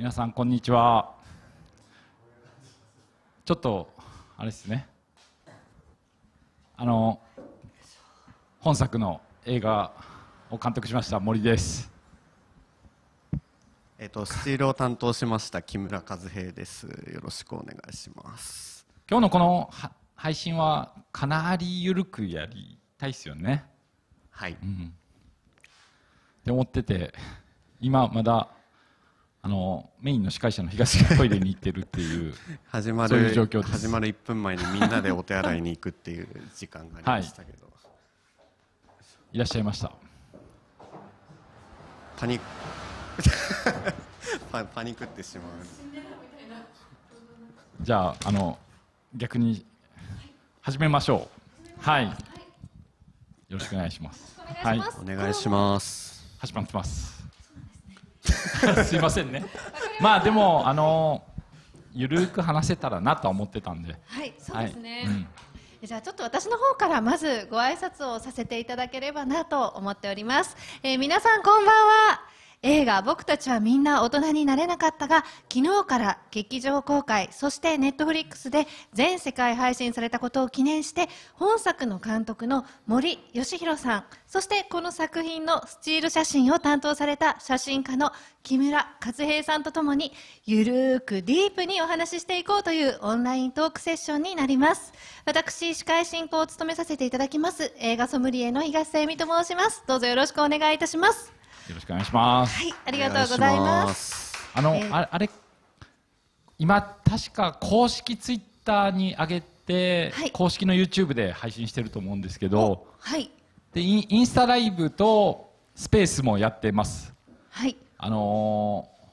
皆さんこんにちはちょっとあれですねあの本作の映画を監督しました森ですえっとスチールを担当しました木村和平ですよろしくお願いします今日のこの配信はかなり緩くやりたいですよねはい、うん、って思ってて今まだあのメインの司会者の東がトイレに行ってるっていう 始まるそういう始まる1分前にみんなでお手洗いに行くっていう時間がありましたけど、はい、いらっしゃいましたパニック パパニックってしまうじゃああの逆に始めましょうはい、はい、よろしくお願いしますお願いします、はい、お願いします始まってます すいませんねまあでもあのゆるく話せたらなと思ってたんではいそうですね、はいうんじゃあちょっと私の方からまずご挨拶をさせていただければなと思っております。えー、皆さんこんばんは。映画「僕たちはみんな大人になれなかった」が昨日から劇場公開そしてネットフリックスで全世界配信されたことを記念して本作の監督の森喜弘さんそしてこの作品のスチール写真を担当された写真家の木村和平さんとともにゆるーくディープにお話ししていこうというオンライントークセッションになります私司会進行を務めさせていただきます映画ソムリエの東恵美と申しますどうぞよろしくお願いいたしますよろしくお願いします。はい、ありがとうございます。あの、えー、あれ今確か公式ツイッターに上げて、はい、公式の YouTube で配信してると思うんですけど、はい。でインインスタライブとスペースもやってます。はい。あのー、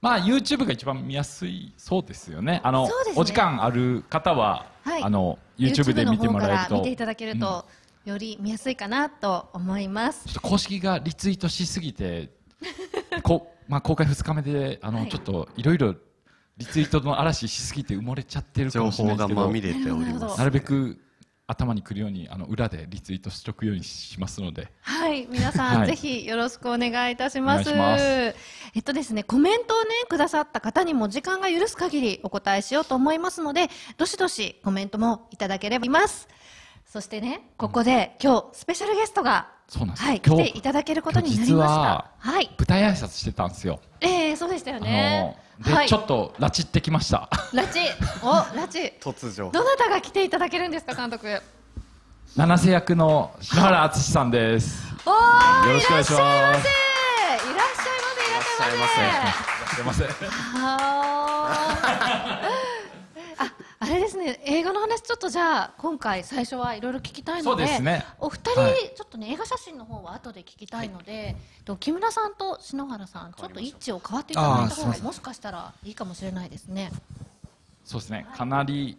まあ YouTube が一番見やすいそうですよね。あの、ね、お時間ある方は、はい、あの YouTube で見てもらえると見ていただけると、うんより見やすいかなと思いますちょっと公式がリツイートしすぎてこ、まあ、公開2日目であの、はい、ちょっといろいろリツイートの嵐しすぎて埋もれちゃってるかもしれないですけど情報がまみれております、なるべく頭にくるようにあの裏でリツイートしとくようにしますのではい皆さん、はい、ぜひよろしくお願いいたしますえっとですねコメントをねくださった方にも時間が許す限りお答えしようと思いますのでどしどしコメントもいただければいますそしてね、ここで、今日スペシャルゲストが、そうなんです、来ていただけることになりました。はい。舞台挨拶してたんですよ。ええそうでしたよね。で、ちょっと拉致ってきました。拉致、お、拉致。突如。どなたが来ていただけるんですか、監督。七瀬役の篠原敦さんです。およろしくお願いします。いらっしゃいませ。いらっしゃいませ。いらっしゃいませ。いらっしゃいませ。はあ。あれですね映画の話ちょっとじゃあ今回最初はいろいろ聞きたいので、す、ね、お二人、はい、ちょっとね映画写真の方は後で聞きたいので、はい、木村さんと篠原さんちょっと位置を変わっていただいた方がもしかしたらいいかもしれないですね。そうですね、かなり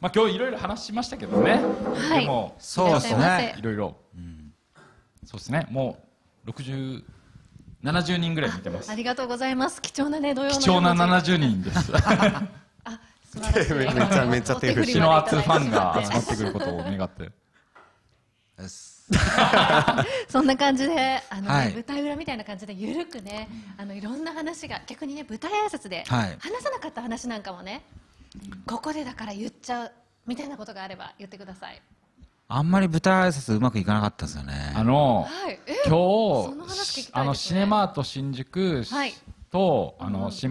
まあ今日いろいろ話しましたけどね、はい、でもそうですねいろいろ、そうですねもう六十七十人ぐらい見てますありがとうございます貴重なね土曜の貴重な70人です めちゃめちゃ手振りの熱ファンが集まってくることを願ってそんな感じであの、ねはい、舞台裏みたいな感じでゆるくねあのいろんな話が逆にね舞台挨拶で話さなかった話なんかもね、はい、ここでだから言っちゃうみたいなことがあれば言ってくださいあんまり舞台挨拶うまくいかなかったですよねあの、はい、今日、ね、あのシネマート新宿と、あの、うん、シ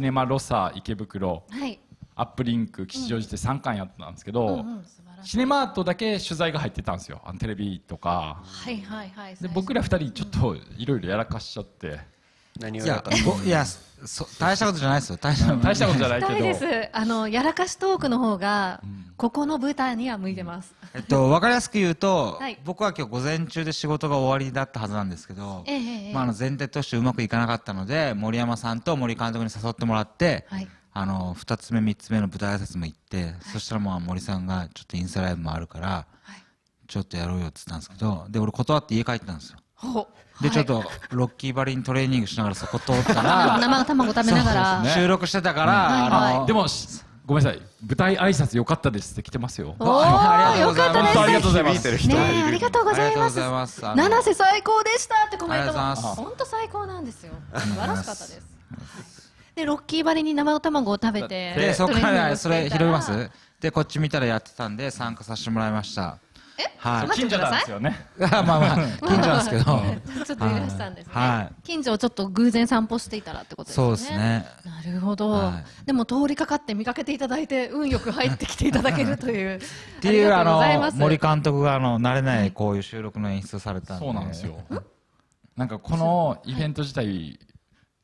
ネマロサ池袋、はいアップリンク吉祥寺で3巻やったんですけど、うんうんシネマートだけ取材が入ってたんですよあのテレビとか、はいはいはい、で僕ら2人ちょっといろいろやらかしちゃって。何やらかいやそ大したことじゃないですよ大した大したことじゃないけどですあのやらかしトークの方が、うん、ここの舞台には向いてます、えっと分かりやすく言うと、はい、僕は今日午前中で仕事が終わりだったはずなんですけど、えー、まあ、あの前提としてうまくいかなかったので森山さんと森監督に誘ってもらって、はいあの2つ目3つ目の舞台挨拶も行って、はい、そしたらもう森さんがちょっとインスタライブもあるから、はい、ちょっとやろうよって言ったんですけどで俺断って家帰ったんですよ。で、ちょっとロッキーバリにトレーニングしながらそこ通ったら生卵食べながら、ね、収録してたから、うんはいはい、でもごめんなさい舞台挨拶良かったですって来てますよおりがとうございますありがとうございますねありがとうございます七瀬最高でしたってコメントも本当最高なんですよ素晴らしかったですでロッキーばりに生卵を食べてでそっからそれ拾いますでこっち見たらやってたんで参加させてもらいましたえ、はい、近所なんですよね。まあまあ、近所なんですけど。ちょっといらしたんですね。はい、近所をちょっと偶然散歩していたらってことですね。そうですね。なるほど、はい、でも通りかかって見かけていただいて、運よく入ってきていただけるという。っていう、あの、森監督が、あの、慣れないこういう収録の演出されたんで。そうなんですよ。なんかこのイベント自体、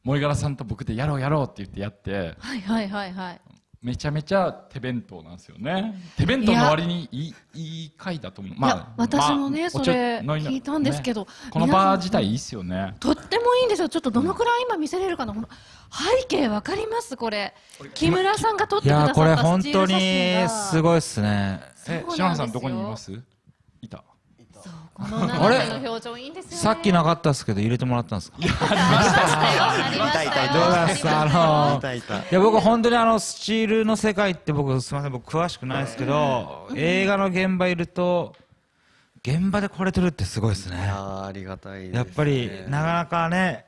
萌柄さんと僕でやろうやろうって言ってやってはいはいはいはいめちゃめちゃ手弁当なんですよね手弁当の割にいいいい回だと思うまあ私もね、まあ、それ聞いたんですけど、ね、このバー自体いいっすよねとってもいいんですよちょっとどのくらい今見せれるかな、うん、背景わかりますこれ木村さんが撮ってくださったスチール写真がいやこれ本当にすごいっすねえ篠原さんどこにいますいたあれ、表情いいんですよ、さっきなかったですけど入れてもらったんですか。いやありたよ。ああのいや僕本当にあのスチールの世界って僕すみません僕詳しくないですけど、映画の現場いると。現場でこれ撮るってすごいですね。ありがたい、ね、やっぱりなかなかね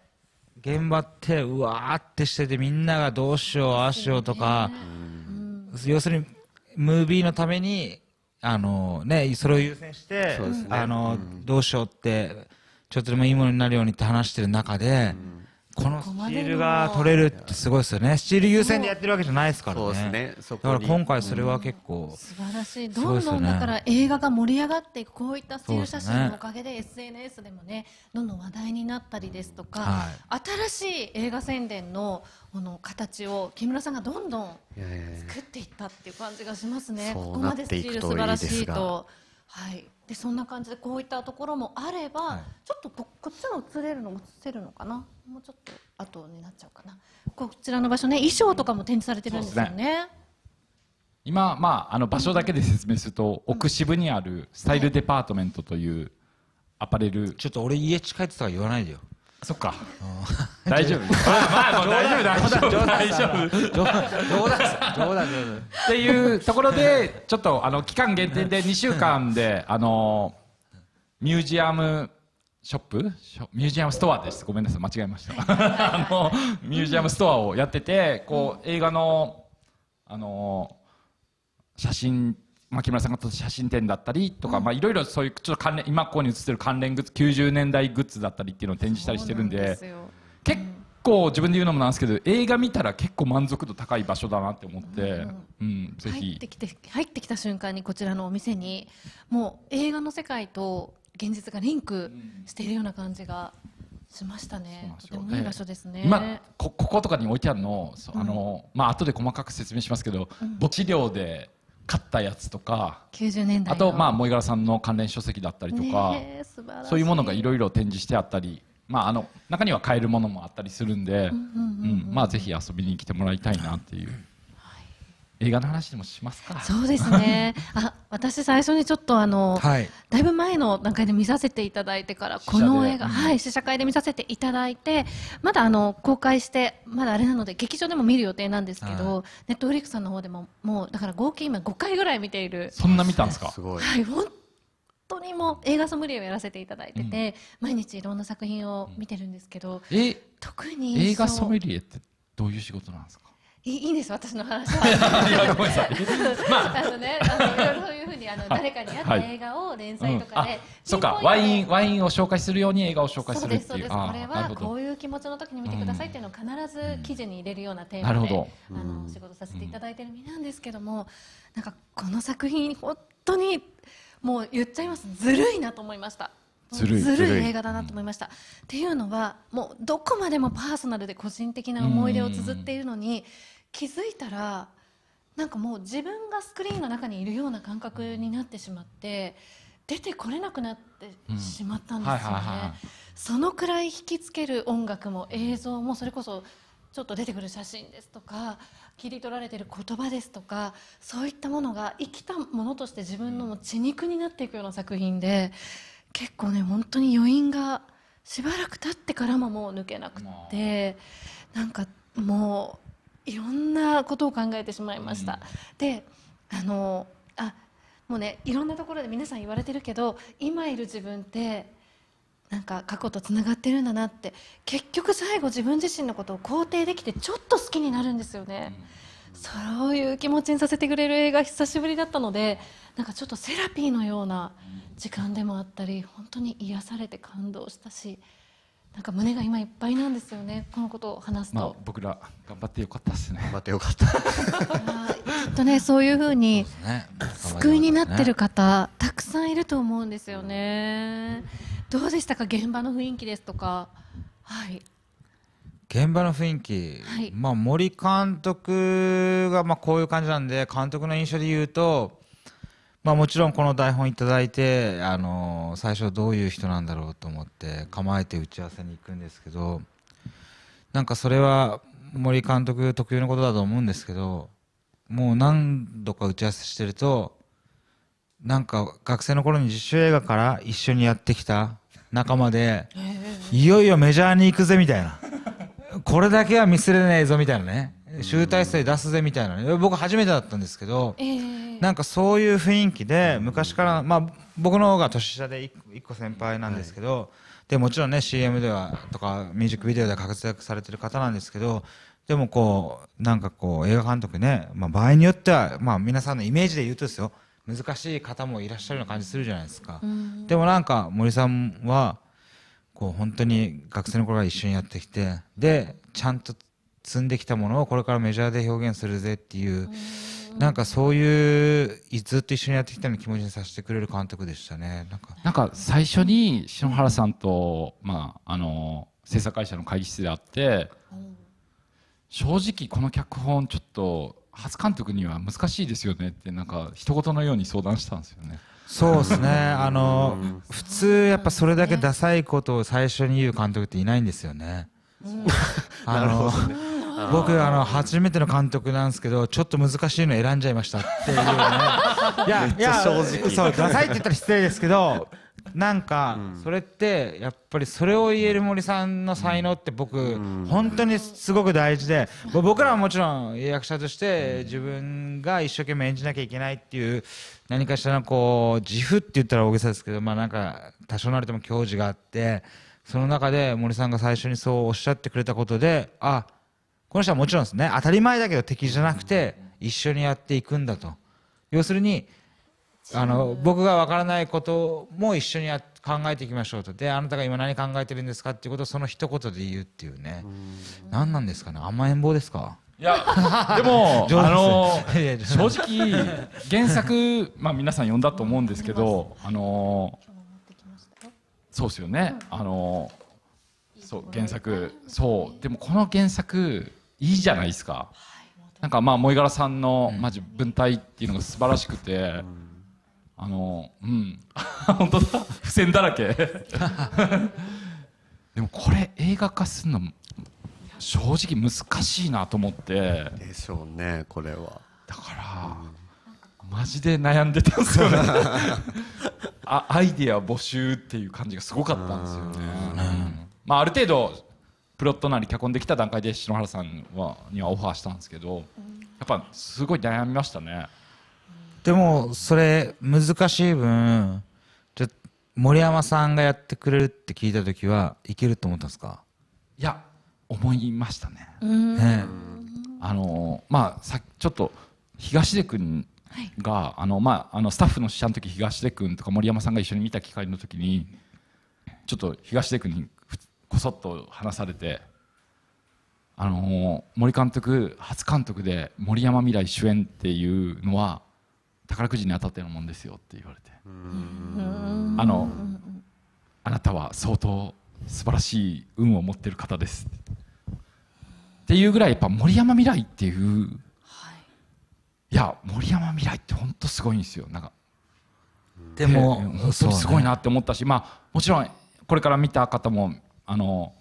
現場ってうわーってしててみんながどうしようああしようとか、要するにムービーのためにあのね、それを優先して、あの、うん、どうしようってちょっとでもいいものになるようにって話してる中で、うんこのスチールが取れるってすごいですよねスチール優先でやってるわけじゃないですからねそうですねだから今回それは結構、うん、素晴らしいどんどんだから映画が盛り上がっていくこういったスチール写真のおかげで SNS でもねどんどん話題になったりですとか、はい、新しい映画宣伝のこの形を木村さんがどんどん作っていったっていう感じがしますね。いやいやいやここまでスチール素晴らしいとはいでそんな感じでこういったところもあれば、はい、ちょっとこっちの映れるの映せるのかなもうちょっと後になっちゃうかなこちらの場所ね衣装とかも展示されてるんですよね今、まあ、あの場所だけで説明すると、奥渋にあるスタイルデパートメントというアパレル、ちょっと俺家近いって言ったから言わないでよそっか大丈夫 まあまあ大丈夫大丈夫冗談冗談冗談っていうところでちょっとあの期間限定で2週間であのミュージアムショップミュージアムストアですごめんなさい間違えました あのミュージアムストアをやっててこう映画のあの写真牧村さんが写真展だったりとか、うん、まあいろいろそういうちょっと関連今ここに写ってる関連グッズ90年代グッズだったりっていうのを展示したりしてるんで結構自分で言うのもなんですけど映画見たら結構満足度高い場所だなって思って、うんうん、ぜひ入ってきて入ってきた瞬間にこちらのお店にもう映画の世界と現実がリンクしているような感じがしましたね。とてもいい場所ですね。今ここことかに置いてあるの、あの、まあ後で細かく説明しますけど、うん、墓地料で買ったやつとか、90年代あとまあ萌柄さんの関連書籍だったりとか、そういうものがいろいろ展示してあったり。まあ、あの中には買えるものもあったりするんで、まあ、ぜひ遊びに来てもらいたいなっていう。映画の話でもしますかそうですね あ私最初にちょっとあの、はい、だいぶ前の段階で見させていただいてからこの映画、はい試写会で見させていただいてまだあの公開してまだあれなので劇場でも見る予定なんですけど、ネットフリックスの方でももうだから合計今5回ぐらい見ているそんな見たんですかすごい、はい、本当にもう映画ソムリエをやらせていただいてて、うん、毎日いろんな作品を見てるんですけど、うん、特に映画ソムリエってどういう仕事なんですかいいんです私の話は いやごめんなさい、まあ、あのねあのいろいろそういうふうにあの誰かに合った映画を連載とかで、そうかワインワインを紹介するように映画を紹介するっていうそうですこれはこういう気持ちの時に見てくださいっていうのを必ず記事に入れるようなテーマで、あの仕事させていただいてる身なんですけども、なんかこの作品本当にもう言っちゃいますずるいなと思いました。ずるずるい映画だなと思いました。うん、っていうのはもうどこまでもパーソナルで個人的な思い出を綴っているのに、気づいたらなんかもう自分がスクリーンの中にいるような感覚になってしまって出てこれなくなってしまったんですよね。そのくらい引きつける音楽も映像もそれこそちょっと出てくる写真ですとか切り取られてる言葉ですとかそういったものが生きたものとして自分の血肉になっていくような作品で結構ね本当に余韻がしばらく経ってからももう抜けなくってなんかもういろんなことを考えてしまいました。であのあもうねいろんなところで皆さん言われてるけど今いる自分ってなんか過去とつながってるんだなって結局最後自分自身のことを肯定できてちょっと好きになるんですよね、うん、そういう気持ちにさせてくれる映画久しぶりだったのでなんかちょっとセラピーのような時間でもあったり本当に癒されて感動したし。なんか胸が今いっぱいなんですよね、このことを話すと。まあ、僕ら頑張ってよかったですね。頑張ってよかった。きっとね、そういうふうに、救いになってる方、たくさんいると思うんですよね。どうでしたか、現場の雰囲気ですとか。はい。現場の雰囲気、はい、まあ、森監督がまあこういう感じなんで監督の印象で言うとまあ、もちろんこの台本だいて、あの最初どういう人なんだろうと思って構えて打ち合わせに行くんですけどなんかそれは森監督特有のことだと思うんですけどもう何度か打ち合わせしてるとなんか学生の頃に自主映画から一緒にやってきた仲間で、いよいよメジャーに行くぜみたいなこれだけは見せれねえぞみたいなね集大成出すぜみたいな、ね、僕初めてだったんですけど、えー、なんかそういう雰囲気で昔から、まあ、僕の方が年下で 1, 1個先輩なんですけど、はい、でもちろんね CM ではとかミュージックビデオで活躍されてる方なんですけどでもこうなんかこう映画監督ね、まあ、場合によっては、まあ、皆さんのイメージで言うとですよ難しい方もいらっしゃるような感じするじゃないですか。でもなんか森さんはこう本当に学生の頃から一緒にやってきてでちゃんと積んできたものをこれからメジャーで表現するぜっていう、うなんかそういうずっと一緒にやってきたような気持ちにさせてくれる監督でしたねなんかなんか最初に篠原さんと、まあ、あの制作会社の会議室であって、正直この脚本ちょっと初監督には難しいですよねってなんか一言のように相談したんですよね。そうですねあの、うん、普通やっぱそれだけダサいことを最初に言う監督っていないんですよね。うん、あの、ね、僕あの初めての監督なんですけどちょっと難しいの選んじゃいましたっていうね いやいやそうダサいって言ったら失礼ですけどなんか、それってやっぱりそれを言える森さんの才能って僕、本当にすごく大事で僕らはもちろん役者として自分が一生懸命演じなきゃいけないっていう何かしらのこう自負って言ったら大げさですけどまあなんか多少なりとも矜持があってその中で森さんが最初にそうおっしゃってくれたことであこの人はもちろんですね当たり前だけど敵じゃなくて一緒にやっていくんだと要するにあの僕が分からないことも一緒にや考えていきましょうとであなたが今何考えてるんですかっていうことをその一言で言うっていうね何なんですかね甘えん坊ですかいやでも あの 正直原作、まあ、皆さん読んだと思うんですけどあのそうですよねあのそう原作そうでもこの原作いいじゃないですか。なんかまあ萌柄さんの、まじ文体っていうのが素晴らしくて、あのうん 本当だ付箋だらけ でもこれ映画化するの正直難しいなと思ってでしょうねこれはだから、マジで悩んでたんですよね あアイディア募集っていう感じがすごかったんですよね、うん、まあ、ある程度プロットなり脚本できた段階で篠原さんはにはオファーしたんですけどやっぱすごい悩みましたねでもそれ難しい分森山さんがやってくれるって聞いた時はいけると思ったんですかいや思いましたね。ねあのまあさちょっと東出君が、はい、あのまああのスタッフの試写の時東出君とか森山さんが一緒に見た機会の時にちょっと東出君にこそっと話されてあの森監督初監督で森山未来主演っていうのは宝くじに当たったようなもんですよって言われてあのあなたは相当素晴らしい運を持ってる方ですっていうぐらいやっぱ森山未来っていう、はい、いや森山未来って本当すごいんですよなんかでも本当にすごいなって思ったし、まあもちろんこれから見た方もあの、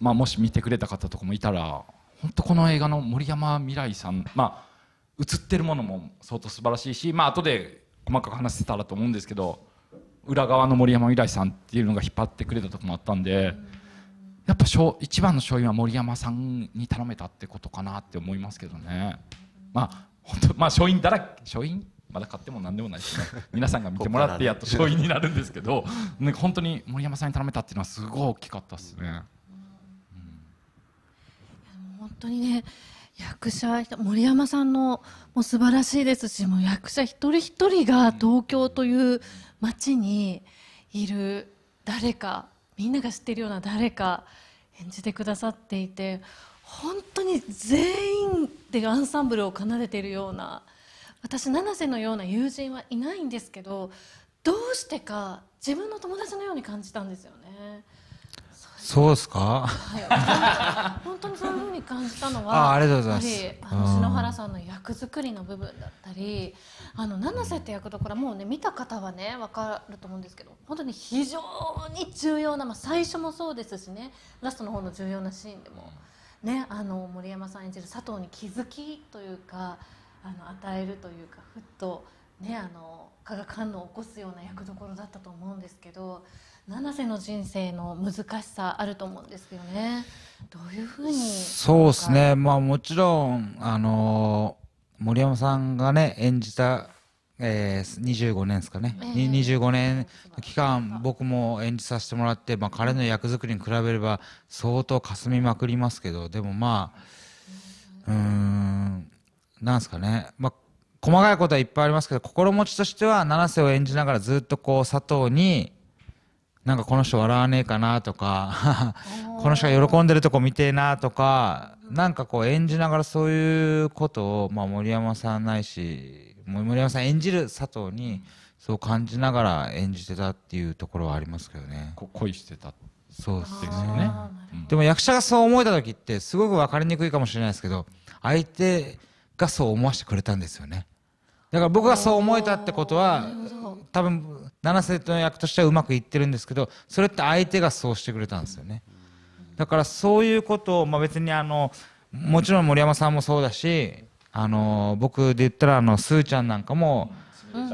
まあ、もし見てくれた方とかもいたら本当この映画の森山未来さんまあ映ってるものも相当素晴らしいしまあ後で細かく話せたらと思うんですけど裏側の森山未来さんっていうのが引っ張ってくれたとこもあったんでやっぱ一番の勝因は森山さんに頼めたってことかなって思いますけどね。まあ本当まあ勝だら勝因まだ買っても何でもないし、ね、皆さんが見てもらってやっと勝因になるんですけど なんか本当に森山さんに頼めたっていうのはすごい大きかったですね。本当にね役者森山さんのも素晴らしいですしもう役者一人一人が東京という街にいる誰かみんなが知っているような誰か演じてくださっていて本当に全員でアンサンブルを奏でているような。私七瀬のような友人はいないんですけどどうしてか自分の友達のように感じたんですよね。そうですか、はい、本当にそういうふうに感じたのはあありがとうございますあの篠原さんの役作りの部分だったりあの七瀬って役どころもうね見た方はね分かると思うんですけど本当に非常に重要な、まあ、最初もそうですしねラストの方の重要なシーンでも、ね、あの森山さん演じる佐藤に気づきというかあの与えるというかふっと、ね、あの化学反応を起こすような役どころだったと思うんですけど七瀬の人生の難しさあると思うんですどね。どういうふうにそうですね、まあ、もちろん、あの森山さんがね演じたえー、25年ですかね、えー、25年の期間僕も演じさせてもらって、まあ、彼の役作りに比べれば相当かすみまくりますけどでもまあうんなんですかね、まあ、細かいことはいっぱいありますけど心持ちとしては七瀬を演じながらずっとこう佐藤になんかこの人笑わねえかなとかこの人が喜んでるとこ見てえなとかなんかこう演じながらそういうことを、まあ、森山さんないし森山さん演じる佐藤にそう感じながら演じてたっていうところはありますけどね。恋してたそうですよね、でも役者がそう思えた時ってすごく分かりにくいかもしれないですけど相手がそう思わせてくれたんですよねだから僕がそう思えたってことは多分七瀬の役としてはうまくいってるんですけどそれって相手がそうしてくれたんですよねだからそういうことを、まあ、別にあのもちろん森山さんもそうだしあの僕で言ったらあのスーちゃんなんかも、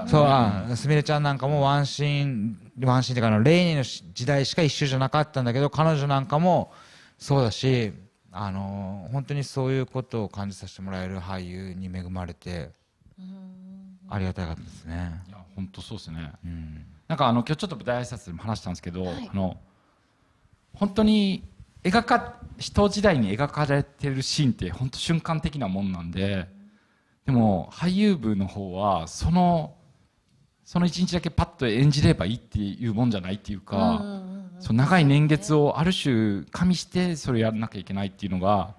そうすみれちゃんなんかもワンシーンワンシーンっていうかレイニーの時代しか一緒じゃなかったんだけど彼女なんかもそうだしあの本当にそういうことを感じさせてもらえる俳優に恵まれてありがたかったですね。いや本当そうですね、うん、なんかあの今日ちょっと舞台挨拶でも話したんですけど、はい、あの本当に描か人時代に描かれてるシーンって本当瞬間的なもんなんででも俳優部の方はそのその一日だけパッと演じればいいっていうもんじゃないっていうか。うんその長い年月をある種加味してそれやらなきゃいけないっていうのが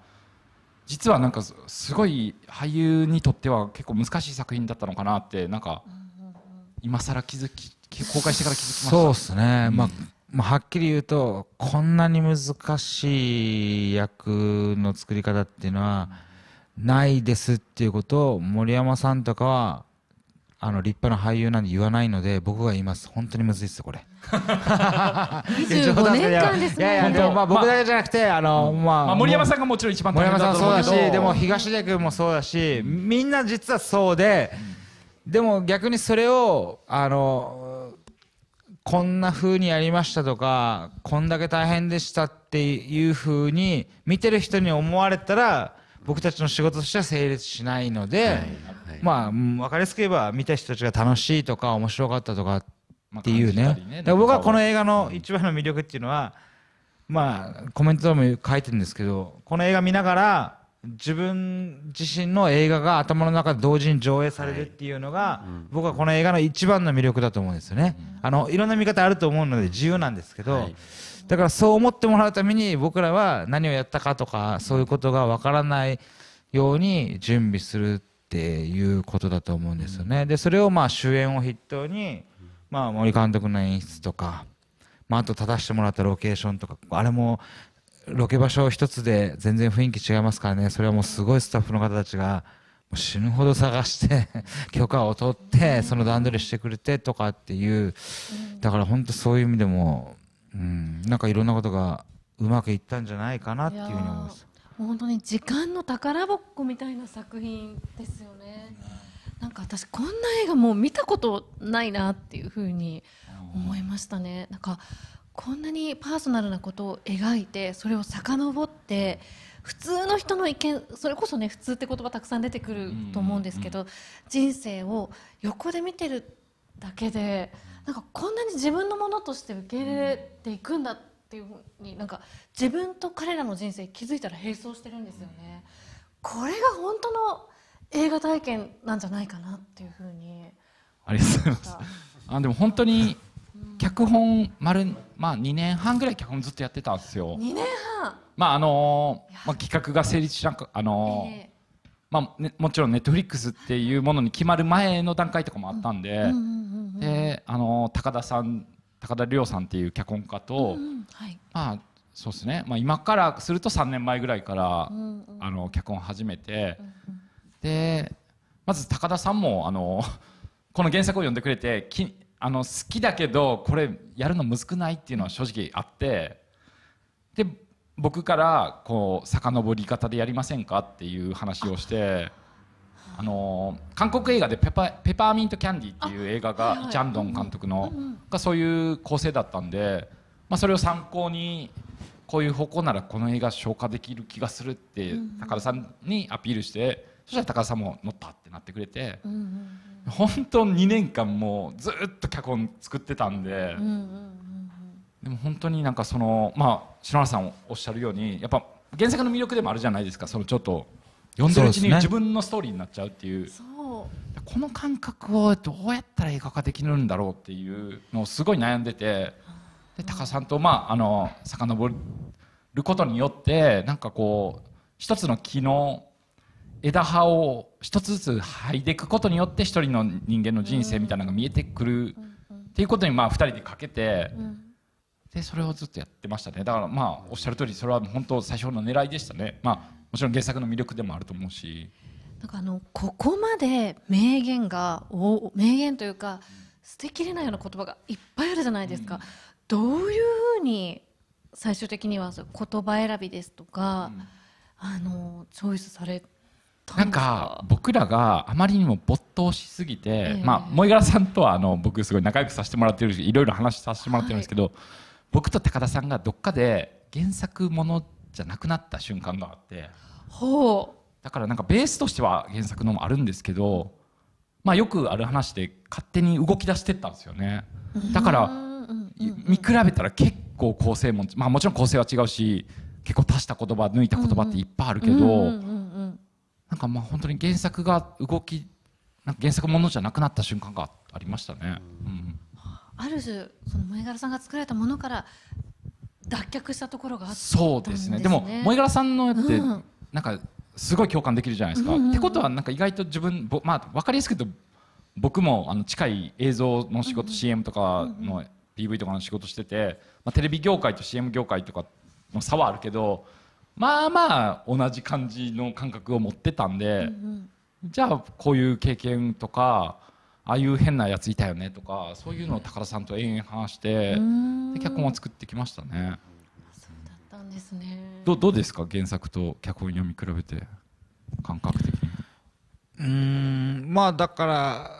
実はなんかすごい俳優にとっては結構難しい作品だったのかなってなんか今更気づき公開してから気づきましたそうですね、うん、まあまあ、はっきり言うとこんなに難しい役の作り方っていうのはないですっていうことを森山さんとかはあの立派な俳優なんで言わないので僕が言います本当にむずいですこれ。25年間ですね。いやいやまあ僕だけじゃなくて、まあ、あのまあ森山さんがもちろん一番森山さんそうだし、でも東出君もそうだし、みんな実はそうで、でも逆にそれをあのこんなふうにやりましたとか、こんだけ大変でしたっていうふうに見てる人に思われたら。僕たちの仕事としては成立しないので、はいはい、まあ分かりやすく言えば見た人たちが楽しいとか面白かったとかっっていうねね、僕はこの映画の一番の魅力っていうのは、うん、まあコメントでも書いてるんですけどこの映画見ながら自分自身の映画が頭の中で同時に上映されるっていうのが、はいうん、僕はこの映画の一番の魅力だと思うんですよね、うん、あのいろんな見方あると思うので自由なんですけど、はい、だからそう思ってもらうために僕らは何をやったかとかそういうことがわからないように準備するっていうことだと思うんですよね。でそれをまあ主演を筆頭にまあ、森監督の演出とか、まあ、あと立たせてもらったロケーションとかあれもロケ場所一つで全然雰囲気違いますからねそれはもうすごいスタッフの方たちが死ぬほど探して 許可を取ってその段取りしてくれてとかっていうだから本当そういう意味でも、うん、なんかいろんなことがうまくいったんじゃないかなっていうふうに思います。本当に時間の宝箱みたいな作品ですよなんか私こんな映画もう見たことないなっていうふうに思いましたね。なんかこんなにパーソナルなことを描いてそれを遡って普通の人の意見それこそね普通って言葉たくさん出てくると思うんですけど人生を横で見てるだけでなんかこんなに自分のものとして受け入れていくんだっていうふうになんか自分と彼らの人生気づいたら並走してるんですよね。これが本当の映画体験なんじゃないかなっていうふうにありがとうございますあでも本当に脚本丸、まあ、2年半ぐらい脚本ずっとやってたんですよ2年半まああのまあ、企画が成立しなくあの、えーまあね、もちろんネットフリックスっていうものに決まる前の段階とかもあったんで、であの高田さん高田亮さんっていう脚本家と、うんうんはい、まあそうですね、まあ、今からすると3年前ぐらいから、うんうん、あの脚本始めて、うんうん、でまず高田さんもあのこの原作を読んでくれてきあの好きだけどこれやるのむずくないっていうのは正直あってで僕からこう遡り方でやりませんかっていう話をして。あの韓国映画でペパ「ペパーミント・キャンディ」っていう映画が、イ・チャンドン監督の、がそういう構成だったんで、まあ、それを参考にこういう方向ならこの映画消化できる気がするって、高田さんにアピールしてそしたら高田さんも乗ったってなってくれて、うんうん、本当2年間もうずっと脚本作ってたんで、うんうんうん、でも本当になんかそのまあ篠原さんおっしゃるようにやっぱ原作の魅力でもあるじゃないですかそのちょっと読んでるうちに自分のストーリーになっちゃうっていう。この感覚をどうやったら映画化できるんだろうっていうのをすごい悩んでてで高さんとまああの遡ることによってなんかこう一つの機能枝葉を一つずつ剥いでいくことによって一人の人間の人生みたいなのが見えてくるっていうことにまあ2人でかけて、でそれをずっとやってましたねだからまあおっしゃる通りそれは本当最初の狙いでしたね、まあ、もちろん原作の魅力でもあると思うし。なんかあのここまで名言がお名言というか捨てきれないような言葉がいっぱいあるじゃないですか、うん、どういうふうに最終的には言葉選びですとか、うん、あのチョイスされてなんか僕らがあまりにも没頭しすぎて、えー、まあ萌柄さんとはあの僕すごい仲良くさせてもらってるしいろいろ話させてもらってるんですけど、はい、僕と高田さんがどっかで原作ものじゃなくなった瞬間があってほうだからなんかベースとしては原作のもあるんですけど、まあ、よくある話で勝手に動き出してったんですよねだから見比べたら結構構成も、まあ、もちろん構成は違うし結構足した言葉抜いた言葉っていっぱいあるけど。なんかまあ本当に原作が動きなんか原作ものじゃなくなった瞬間がありましたね。うん、ある種その萌柄さんが作られたものから脱却したところがあった、ね、そうですね。でも萌柄さんのって、なんかすごい共感できるじゃないですか。うんうんうん、ってことはなんか意外と自分まあわかりやすく言うと僕もあの近い映像の仕事、うんうん、CM とかの PV とかの仕事してて、まあ、テレビ業界と CM 業界とかの差はあるけどまあまあ同じ感じの感覚を持ってたんで、うんうん、じゃあこういう経験とかああいう変なやついたよねとかそういうのを高田さんと延々話してで脚本を作ってきましたね。そうだったんですねどどうですか原作と脚本読み比べて感覚的に。うんまあだから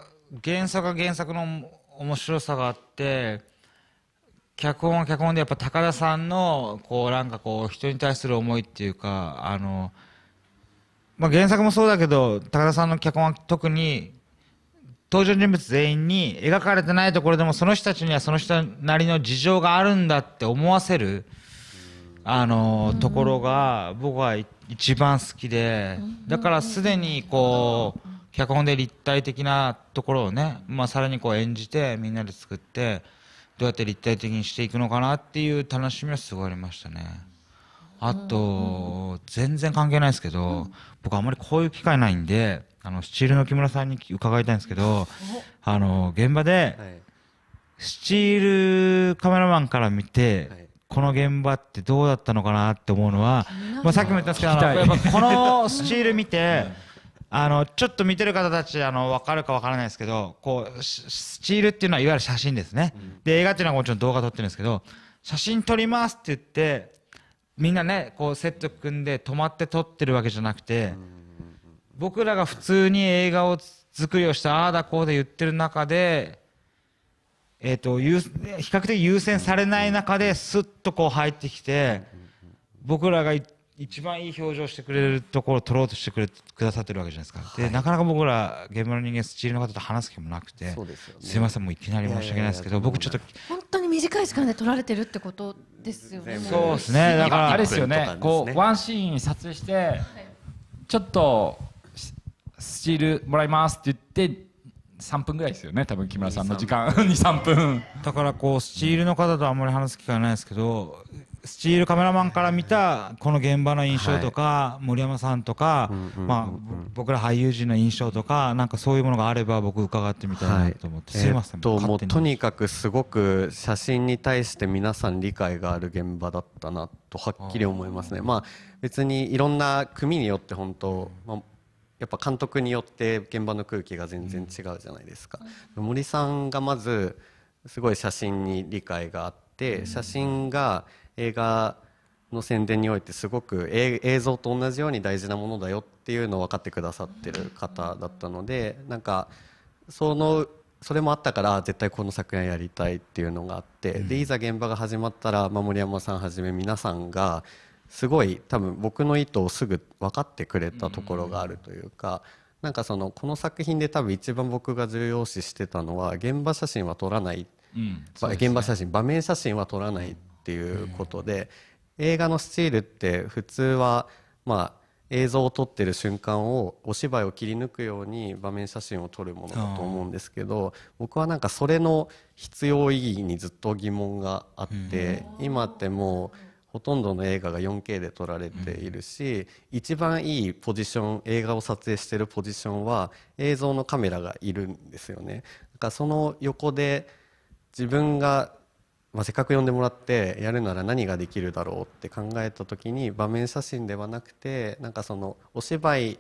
原作は原作の面白さがあって。脚本は脚本でやっぱ高田さんのこうなんかこう人に対する思いっていうかあの、まあ、原作もそうだけど高田さんの脚本は特に登場人物全員に描かれてないところでもその人たちにはその人なりの事情があるんだって思わせるあのところが僕は一番好きでだからすでにこう脚本で立体的なところをね、まあ、さらにこう演じてみんなで作って。どうやって立体的にしていくのかなっていう楽しみはすごいありましたね。あと、全然関係ないですけど、僕あんまりこういう機会ないんであのスチールの木村さんに伺いたいんですけどあの現場で、スチールカメラマンから見て、この現場ってどうだったのかなって思うのは、まあ、さっきも言ったんですけどこのスチール見て。あのちょっと見てる方たちあの分かるか分からないですけどこうスチールっていうのはいわゆる写真ですね、うん、で映画っていうのはもちろん動画撮ってるんですけど写真撮りますって言ってみんなねこうセット組んで止まって撮ってるわけじゃなくて、僕らが普通に映画を作りをしたああだこうで言ってる中で、えと、と比較的優先されない中ですっとこう入ってきて僕らが言って一番いい表情してくれるところを取ろうとしてくれくださってるわけじゃないですか、はい、でなかなか僕ら現場の人間スチールの方と話す気もなくてす,、ね、すいませんもういきなり申し訳ないですけど僕ちょっと本当に短い時間で撮られてるってことですよねそうですねだからあれですよね、ね、こうワンシーン撮影して、はい、ちょっとスチールもらいますって言って3分ぐらいですよね多分木村さんの時間23分だからこうスチールの方とあんまり話す機会ないですけど、うんスチールカメラマンから見たこの現場の印象とか、森山さんとか、まあ、僕ら俳優陣の印象とかなんかそういうものがあれば僕伺ってみたいなと思って、はい、すいません、えー、ともうとにかくすごく写真に対して皆さん理解がある現場だったなとはっきり思いますね。あまあ、別にいろんな組によって本当、まあやっぱ監督によって現場の空気が全然違うじゃないですか、うん、森さんがまずすごい写真に理解があって、写真が映画の宣伝においてすごく映像と同じように大事なものだよっていうのを分かってくださってる方だったのでなんかそのそれもあったから絶対この作品やりたいっていうのがあって、でいざ現場が始まったら守山さんはじめ皆さんがすごい多分僕の意図をすぐ分かってくれたところがあるというか。なんかそのこの作品で多分一番僕が重要視してたのは現場写真は撮らない、うんね、現場写真場面写真は撮らないっっていうことで、うん、映画のスチールって普通はまあ映像を撮ってる瞬間をお芝居を切り抜くように場面写真を撮るものだと思うんですけど僕はなんかそれの必要意義にずっと疑問があって、うん、今ってもうほとんどの映画が 4K で撮られているし、うん、一番いいポジション映画を撮影してるポジションは映像のカメラがいるんですよね。だからその横で自分がまあ、せっかく呼んでもらってやるなら何ができるだろうって考えた時に場面写真ではなくてなんかそのお芝居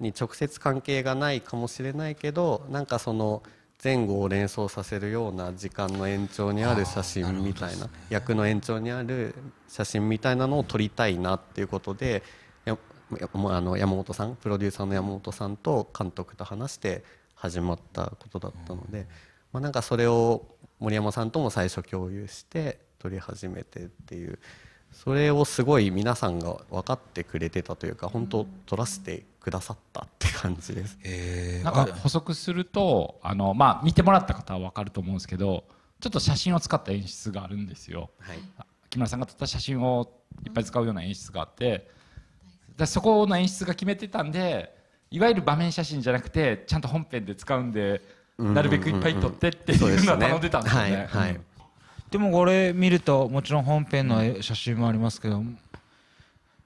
に直接関係がないかもしれないけどなんかその前後を連想させるような時間の延長にある写真みたいな、ね、役の延長にある写真みたいなのを撮りたいなっていうことでやあの山本さんプロデューサーの山本さんと監督と話して始まったことだったので、まあ、なんかそれを森山さんとも最初共有して撮り始めてっていうそれをすごい皆さんが分かってくれてたというか本当撮らせてくださったって感じです。えー、なんか補足するとあの、まあ、見てもらった方は分かると思うんですけどちょっと写真を使った演出があるんですよ。はい、木村さんが撮った写真をいっぱい使うような演出があって、うん、そこの演出が決めてたんでいわゆる場面写真じゃなくてちゃんと本編で使うんで。なるべくいっぱい撮ってっていうのは頼んでたんですよね。でもこれ見るともちろん本編の写真もありますけど、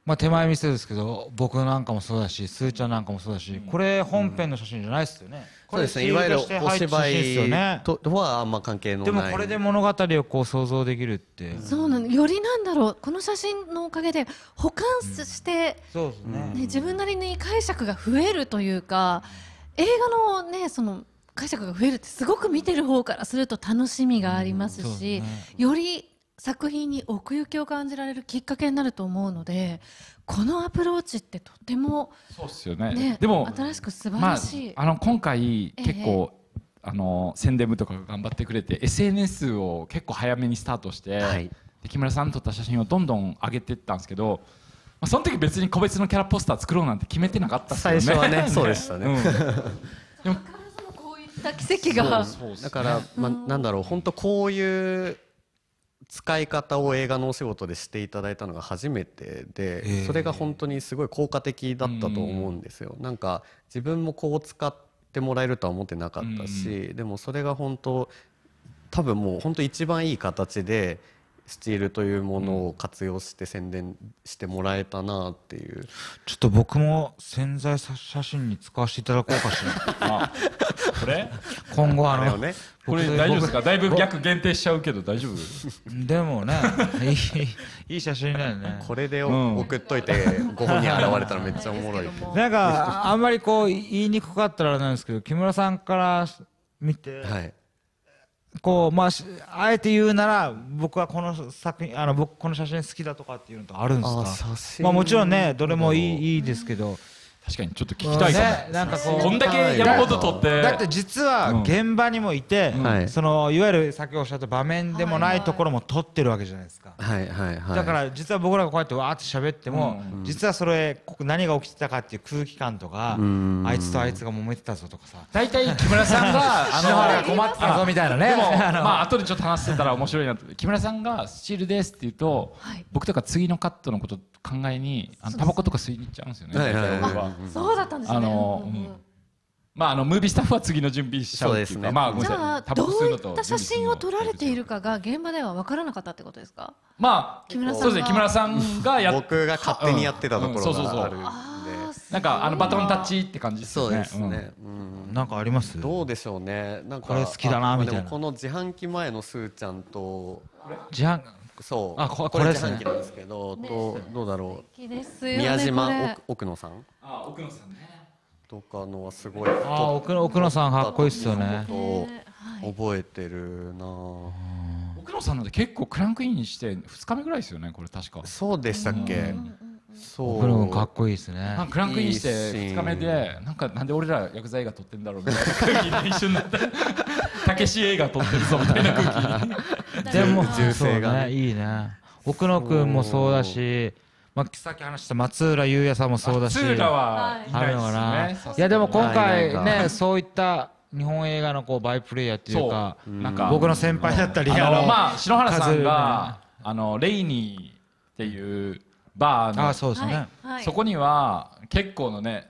まあ、手前見せですけど僕なんかもそうだしすーちゃんなんかもそうだし、これ本編の写真じゃないですよね、そうですねいわゆるお芝居とはあんま関係のないでもこれで物語をこう想像できるって、そうなのよりなんだろうこの写真のおかげで保管して、そうですね自分なりに解釈が増えるというか映画のねその解釈が増えるってすごく見てる方からすると楽しみがありますし、うん、より作品に奥行きを感じられるきっかけになると思うのでこのアプローチってとてもそうっすよね、ね、でも新しく素晴らしい、まあ、あの今回結構、ええ、あの宣伝部とかが頑張ってくれて SNS を結構早めにスタートして、はい、木村さん撮った写真をどんどん上げていったんですけど。まあ、その時別に個別のキャラポスター作ろうなんて決めてなかった、ね、最初はねね、そうでしたね、うん、た奇跡がだから、まあ、なんだろう本当こういう使い方を映画のお仕事でしていただいたのが初めてでそれが本当にすごい効果的だったと思うんですよ。なんか自分もこう使ってもらえるとは思ってなかったしでもそれが本当多分もう本当一番いい形で。スチールというものを活用して宣伝してもらえたなっていう、ちょっと僕も宣材写真に使わせていただこうかしらあこれ今後あの、ね、これ大丈夫ですかだいぶ逆限定しちゃうけど大丈夫でもねいいいい写真だよねこれで、うん、送っといてご本人現れたらめっちゃおもろい なんかあんまりこう言いにくかったらなんですけど木村さんから見て、はい、こうまあ、あえて言うなら僕はこの作品あの僕この写真好きだとかっていうのとあるんですかまあ、もちろんねどれもいいいいですけど確かにちょっと聞きたいね、なんかこうこんだけ山ほどとってだって実は現場にもいて、うん、そのいわゆる先ほどおっしゃった場面でもないところも撮ってるわけじゃないですか、はいはいはい、だから実は僕らがこうやってわーって喋っても、うんうん、実はそれ何が起きてたかっていう空気感とか、うんあいつとあいつが揉めてたぞとかさ大体木村さんが あ原困ってたぞみたいなねでも まあ後でちょっと話してたら面白いなと木村さんが「スチールです」って言うと、はい、僕とか次のカットのこと考えにタバコとか吸いに行っちゃうんですよね、はいはいはいそうだったんですね。あの、まあ、あのムービースタッフは次の準備しちゃうっていうか、まあ、どういった写真を撮られているかが現場では分からなかったってことですか。まあ、木村さん。そうですね、木村さんがや。僕が勝手にやってたところがあるんで。なんか、あのバトンタッチって感じですね。そうですね。なんかあります。どうでしょうね。なんか。これ好きだなみたいな。この自販機前のすーちゃんと。自販。そうあこれこれ自販機なんですけど、ね、とどうだろう、ね、宮島奥野さんあ奥野さんねとかのはすごいあ奥野奥野さんかっこいいっすよね覚えてるな、奥野さんなんて結構クランクインして二日目ぐらいですよねこれ確かそうでしたっけ、うんそうれかっこいいですねクランクインして2日目でなんかなんで俺ら薬剤映画撮ってんだろうみたいな空気一緒になって たけし映画撮ってるぞみたいな空気でも 銃声が、ね、いいね奥野君もそうだしまあ、さっき話した松浦優也さんもそうだし松浦はいないですねいやでも今回ねそういった日本映画のこうバイプレイヤーっていうかなんか僕の先輩だったりあのまあ篠原さんがあのレイニーっていうバーのあそうですね、はい、そこには結構のね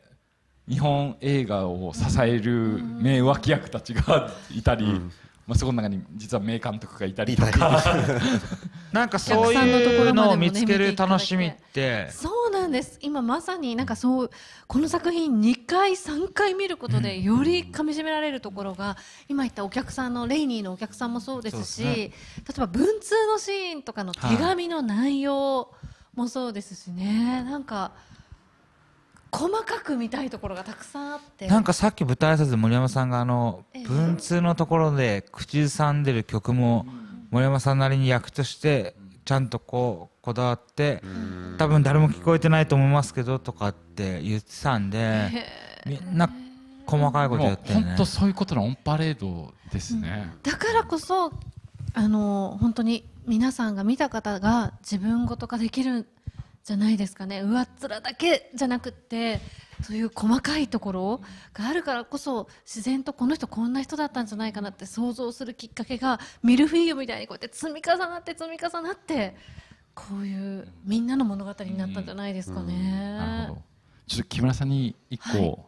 日本映画を支える名脇役たちがいたり、うん、まあ、そこの中に実は名監督がいたりとか なんかそういうのを見つける楽しみって、そうなんです今まさになんかそうこの作品2回3回見ることでよりかみしめられるところが、今言ったお客さんのレイニーのお客さんもそうですし、ね、例えば文通のシーンとかの手紙の内容、はいもそうですしねなんか細かく見たいところがたくさんあってなんかさっき舞台挨拶で森山さんがあの文通のところで口ずさんでる曲も森山さんなりに役としてちゃんとこうこだわって多分誰も聞こえてないと思いますけどとかって言ってたんでみんな細かいことやって本、当そういうことのオンパレードですね、だからこそあの本当に皆さんが見た方が自分ごと化できるんじゃないですかね上っ面だけじゃなくってそういう細かいところがあるからこそ自然とこの人こんな人だったんじゃないかなって想像するきっかけがミルフィーユみたいにこうやって積み重なって積み重なってこういうみんなの物語になったんじゃないですかね。うんうん、なるほどちょっと木村さんに一個、はい、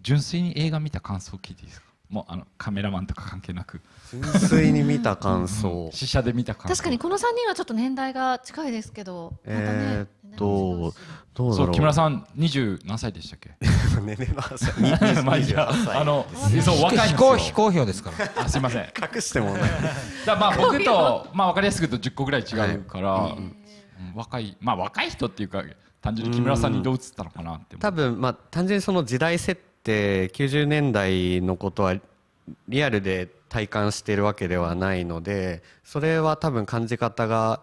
純粋に映画見た感想を聞いていいですかもうあのカメラマンとか関係なく純粋に見た感想試写で見た感想確かにこの3人はちょっと年代が近いですけど、まね、えー、っとどうそう木村さん二十何歳でしたっけ年齢の話はまあいやあのそう若い非公非公表ですからあすいません隠してもないだまあ僕とまあ分かりやすく言うと10個ぐらい違うから、はいうん若いまあ若い人っていうか単純に木村さんにどう映ったのかなって多分まあ単純にその時代設定って90年代のことはリアルで体感してるわけではないのでそれは多分感じ方が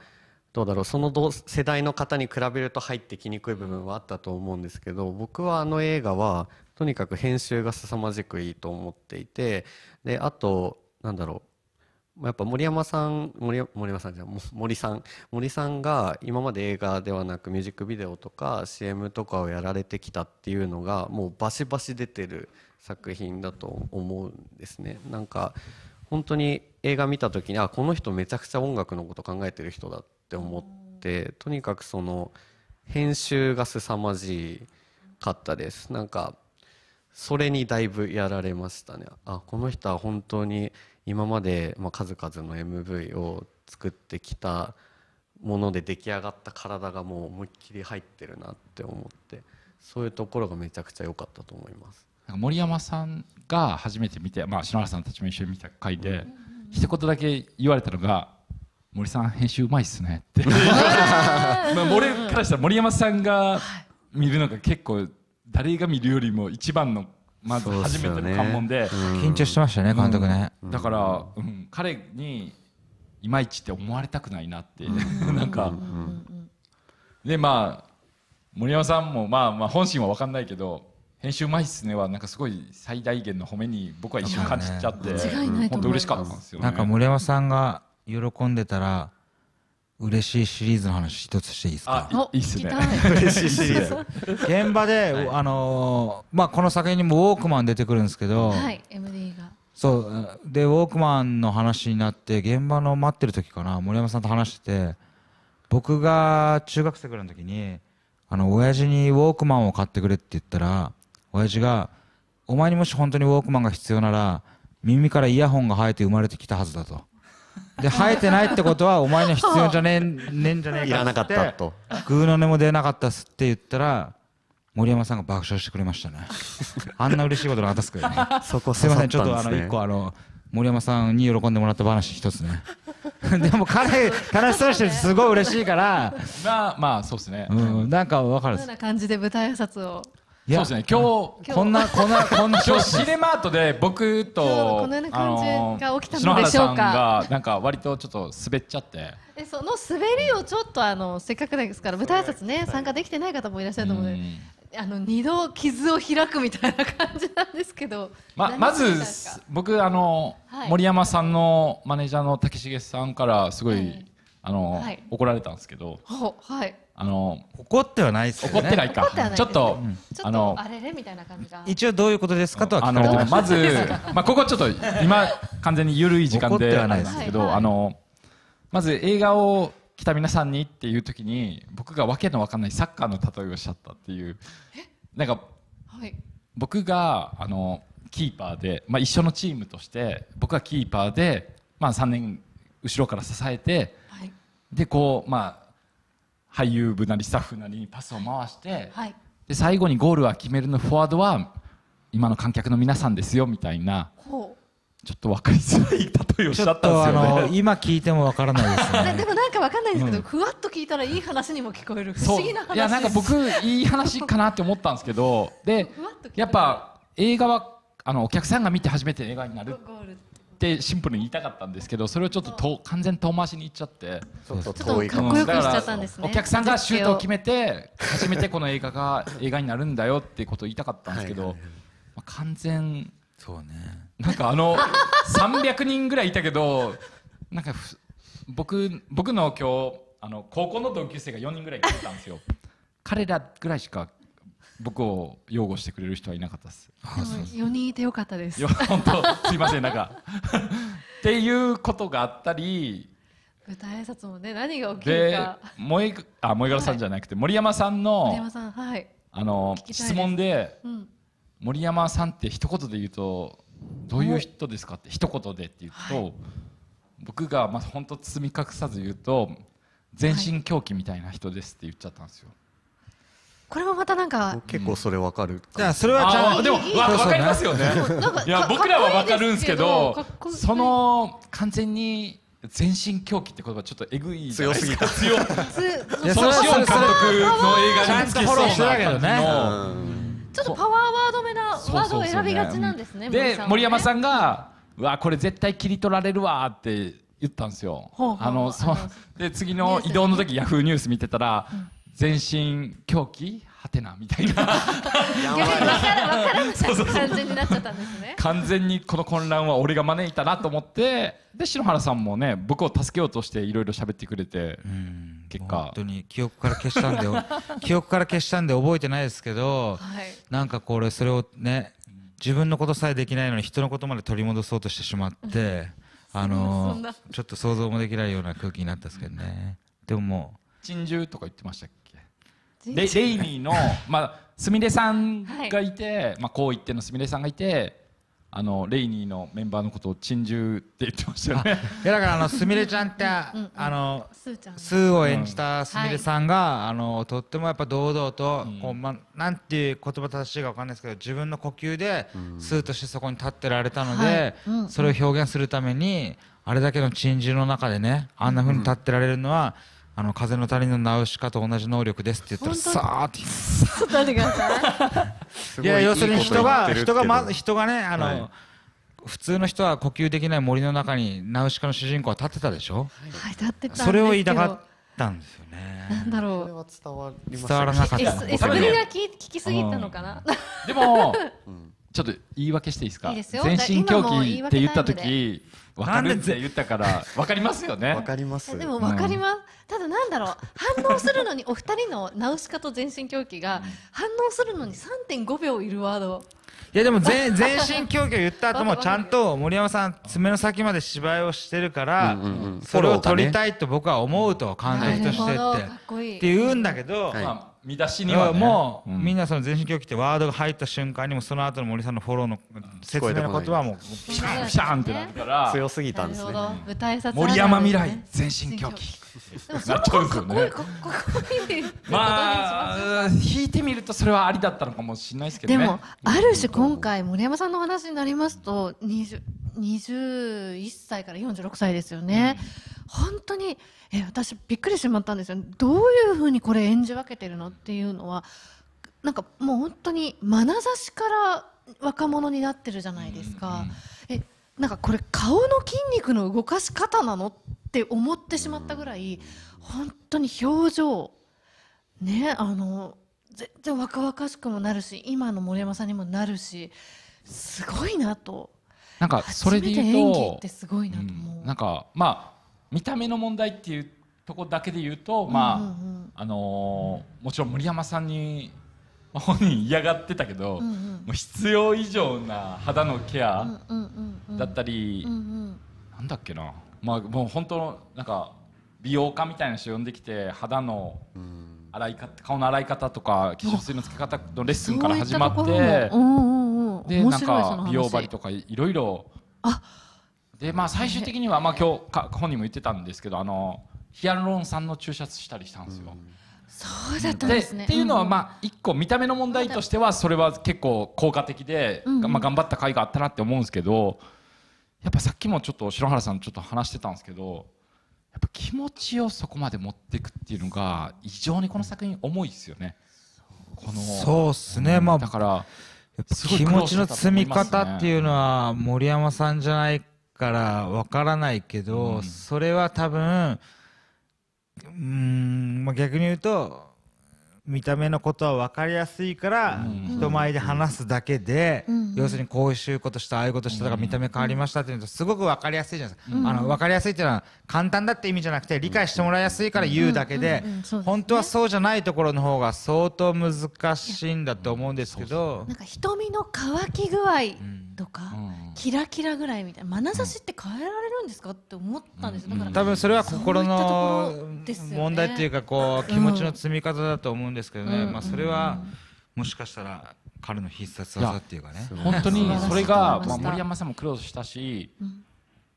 どうだろうその世代の方に比べると入ってきにくい部分はあったと思うんですけど僕はあの映画はとにかく編集が凄まじくいいと思っていてであとなんだろうやっぱ森山さん森山さんじゃ森さん森さんが今まで映画ではなくミュージックビデオとか CM とかをやられてきたっていうのがもうバシバシ出てる作品だと思うんですねなんか本当に映画見た時にあこの人めちゃくちゃ音楽のこと考えてる人だって思ってとにかくその編集が凄まじかったですなんかそれにだいぶやられましたねあこの人は本当に今まで、まあ、数々の MV を作ってきたもので出来上がった体がもう思いっきり入ってるなって思ってそういうところがめちゃくちゃ良かったと思います森山さんが初めて見て、まあ、篠原さんたちも一緒に見た回で、うん、一言だけ言われたのが「森さん編集うまいっすね」って まあ俺からしたら森山さんが見るのが結構誰が見るよりも一番のまず初めての関門で、ね、緊張してましたね監督ね、うん、だから、うん、彼にいまいちって思われたくないなって、うん、なんか、でまあ森山さんも、まあ、まあ本心は分かんないけど編集前っすねはなんかすごい最大限の褒めに僕は一瞬感じちゃって、ね、本当嬉しかったんですよ、ね、なんか森山さんが喜んでたら嬉しいシリーズの話一つしていいですかいいっすね嬉しいシリーズ現場で、はい、あのー、まあこの作品にもウォークマン出てくるんですけどはい MD がそうでウォークマンの話になって現場の待ってる時かな森山さんと話してて僕が中学生ぐらいの時にあの親父にウォークマンを買ってくれって言ったら親父が「お前にもし本当にウォークマンが必要なら耳からイヤホンが生えて生まれてきたはずだ」と。で生えてないってことはお前には必要じゃねえ ねんじゃねえかいらなかったとグーの音も出なかったっすって言ったら森山さんが爆笑してくれましたね あんな嬉しいことなかったっすけどねそこすいませんちょっとあの一個あの森山さんに喜んでもらった話一つね でも彼悲しそうしてるすごい嬉しいからまあまあそうですねうんなんか分かるような感じで舞台挨拶をそうですね今日こんなこんなこんな 今日シネマートで僕とこのような感じが起きたのでしょうかなんか割とちょっと滑っちゃってえその滑りをちょっとあのせっかくですから舞台挨拶ね参加できてない方もいらっしゃると思うのであの二度傷を開くみたいな感じなんですけど、ままず僕あの、はい、森山さんのマネージャーの竹重さんからすごい、はい、あの、はい、怒られたんですけど、はい、あの怒ってはないですよね怒ってないかちょっと、うん、あのあれれみたいな感じが一応どういうことですかとは聞かれてままず、まあ、ここちょっと今完全に緩い時間ではなんですけど、はいはい、あのまず映画を来た皆さんにっていう時に僕がわけのわかんないサッカーの例えをしちゃったっていうなんか、はい、僕があのキーパーで、まあ、一緒のチームとして僕はキーパーで、まあ、3年後ろから支えて、はい、でこうまあ俳優部なりスタッフなりにパスを回して、はい、で最後にゴールは決めるのフォワードは今の観客の皆さんですよみたいなちょっと分かりづらい例えをしゃったんですよね、今聞いても分からないですねでもなんか分かんないですけど、うん、ふわっと聞いたらいい話にも聞こえる不思議な話いやなんか僕いい話かなって思ったんですけどでやっぱ映画はあのお客さんが見て初めて映画になるってシンプルに言いたかったんですけどそれをちょっとと完全遠回しに言っちゃってちょっとかっこよくしちゃったんですねお客さんがシュートを決めて初めてこの映画が映画になるんだよってことを言いたかったんですけど、完全そうねなんかあの300人ぐらいいたけどなんか僕僕の今日あの高校の同級生が4人ぐらい来てたんですよ彼らぐらいしか僕を擁護してくれる人はいなかったです。四人いてよかったです。本当すいませんなんかっていうことがあったり。舞台挨拶もね何が起きるか。萌えあ萌え柄さんじゃなくて、森山さんの森山さんはいあの質問で、うん、森山さんって一言で言うとどういう人ですかって一言でって言うと、はい、僕がまあ本当包み隠さず言うと全身狂気みたいな人ですって言っちゃったんですよ。はいこれもまたなんか結構それわかるじゃあそれはちゃんでもわかりますよねいや僕らはわかるんですけどその完全に全身狂気って言葉ちょっとえぐい強すぎた強いや そのはシオン監督の映画につきそうな感じのちょっとパワーワードめなワードを選びがちなんですねで森山さんが「わこれ絶対切り取られるわ」って言ったんですよ。あのそで次の移動の時ヤフーニュース見てたら、全身狂気はてなみたいなからか感じになっちゃったんですね完全にこの混乱は俺が招いたなと思ってで篠原さんもね僕を助けようとしていろいろ喋ってくれて結果本当に記憶から消したんで 記憶から消したんで覚えてないですけど、はい、なんかこれそれをね自分のことさえできないのに人のことまで取り戻そうとしてしまって、あのちょっと想像もできないような空気になったんですけどね、でももう珍獣とか言ってましたっけレレイミーの、まあ、すみれさんがいて、はい、まあ、こう言ってのすみれさんがいて。あのレイニーのメンバーのことを珍獣って言ってましたよね。いやだからあのすみれちゃんってうん、あのスーを演じたすみれさんが、うん、あのとってもやっぱ堂々と、うん、こうまなんていう言葉正しいかわかんないですけど自分の呼吸でスーとしてそこに立ってられたので、それを表現するためにあれだけの珍獣の中でねあんなふうに立ってられるのは。うんあの風の谷のナウシカと同じ能力ですって言ったらさあっていいや要するに人が人がま人がねあの、普通の人は呼吸できない森の中にナウシカの主人公は立ってたでしょ、はい、立ってたそれを言いたかったんですよねなんだろう伝わ伝わらなかったエスプリが聞聞きすぎたのかな、でも、ちょっと言い訳していいですか全身狂気って言った時分かるって言ったから分かりますよね分かりますでも分かります、ただなんだろう反応するのにお二人のナウシカと全身狂気が反応するのに3.5秒いるワードいやでも全全身狂気を言った後もちゃんと森山さん爪の先まで芝居をしてるからそれを取りたいと僕は思うと感情としてってって言うんだけど、はい見出しには、ね、もう、うん、みんなその全身狂気ってワードが入った瞬間にもその後の森さんのフォローの説明の言葉もピシャンピシャンってなるから強すぎたんですね舞台ね、森山未来全身狂気なっちゃうまあ引いてみるとそれはありだったのかもしれないですけどねでもある種今回森山さんの話になりますと2 21歳から46歳ですよね、うん本当にえ私びっくりしまったんですよどういうふうにこれ演じ分けてるのっていうのはなんかもう本当に眼差しから若者になってるじゃないですか。えなんかこれ顔の筋肉の動かし方なのって思ってしまったぐらい本当に表情ねあの全然若々しくもなるし今の森山さんにもなるしすごいなとなんかそれで言うと、うなんかまあ見た目の問題っていうとこだけで言うと、まあ、うんうんうん、あのー、もちろん森山さんに本人嫌がってたけど、うんうん、もう必要以上な肌のケアだったり、うんうん、なんだっけな、まあ、もう本当なんか美容家みたいな人呼んできて肌の洗い方顔の洗い方とか化粧水のつけ方のレッスンから始まって、でなんか美容針とかいろいろ。あでまあ最終的にはまあ今日か本人も言ってたんですけどあのヒアルロン酸の注射したりしたんですよ。そうだったんですね。っていうのはまあ一個見た目の問題としてはそれは結構効果的で、まあ頑張った甲斐があったなって思うんですけど、やっぱさっきもちょっと篠原さんちょっと話してたんですけど、やっぱ気持ちをそこまで持っていくっていうのが異常にこの作品重いですよね。このそうっすね。まあだから気持ちの積み方っていうのは森山さんじゃない。からわからないけど、うん、それは多分うん、まあ、逆に言うと見た目のことは分かりやすいから人前で話すだけで、要するにこういうことしたああいうことしたとか見た目変わりましたっていうとすごく分かりやすいじゃないですか、あの分かりやすいっていうのは簡単だって意味じゃなくて理解してもらいやすいから言うだけで,、本当はそうじゃないところの方が相当難しいんだと思うんですけど。なんか瞳の乾き具合とか、キラキラぐらいみたいな眼差しって変えられるんですかって思ったんですよだから、多分それは心の問題っていうかこう気持ちの積み方だと思うんですけどね、まあ、それはもしかしたら彼の必殺技っていうかね本当にそれが、まあ、森山さんも苦労したし、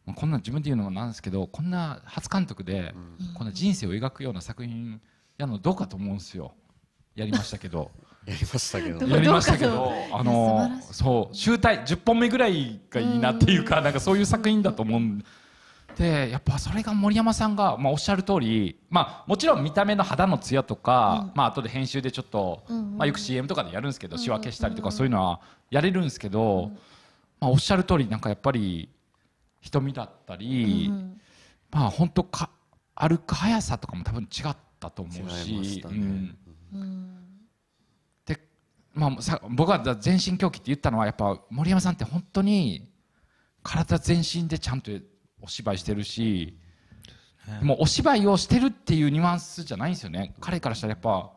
うん、こんな自分で言うのもなんですけどこんな初監督で、こんな人生を描くような作品やのどうかと思うんですよやりましたけど。やりましたけどやりましたけどあのそう集大10本目ぐらいがいいなっていうかなんかそういう作品だと思うんでやっぱそれが森山さんが、まあ、おっしゃる通りまあもちろん見た目の肌のツヤとか、まあ後で編集でちょっと、まあ、よく CM とかでやるんですけど、仕分けしたりとかそういうのはやれるんですけど、まあ、おっしゃる通りなんかやっぱり瞳だったり、まあ本当か歩く速さとかも多分違ったと思うし。うんまあ、さ僕は全身狂気って言ったのはやっぱ森山さんって本当に体全身でちゃんとお芝居してるし、ね、もうお芝居をしてるっていうニュアンスじゃないんですよね彼からしたらやっぱ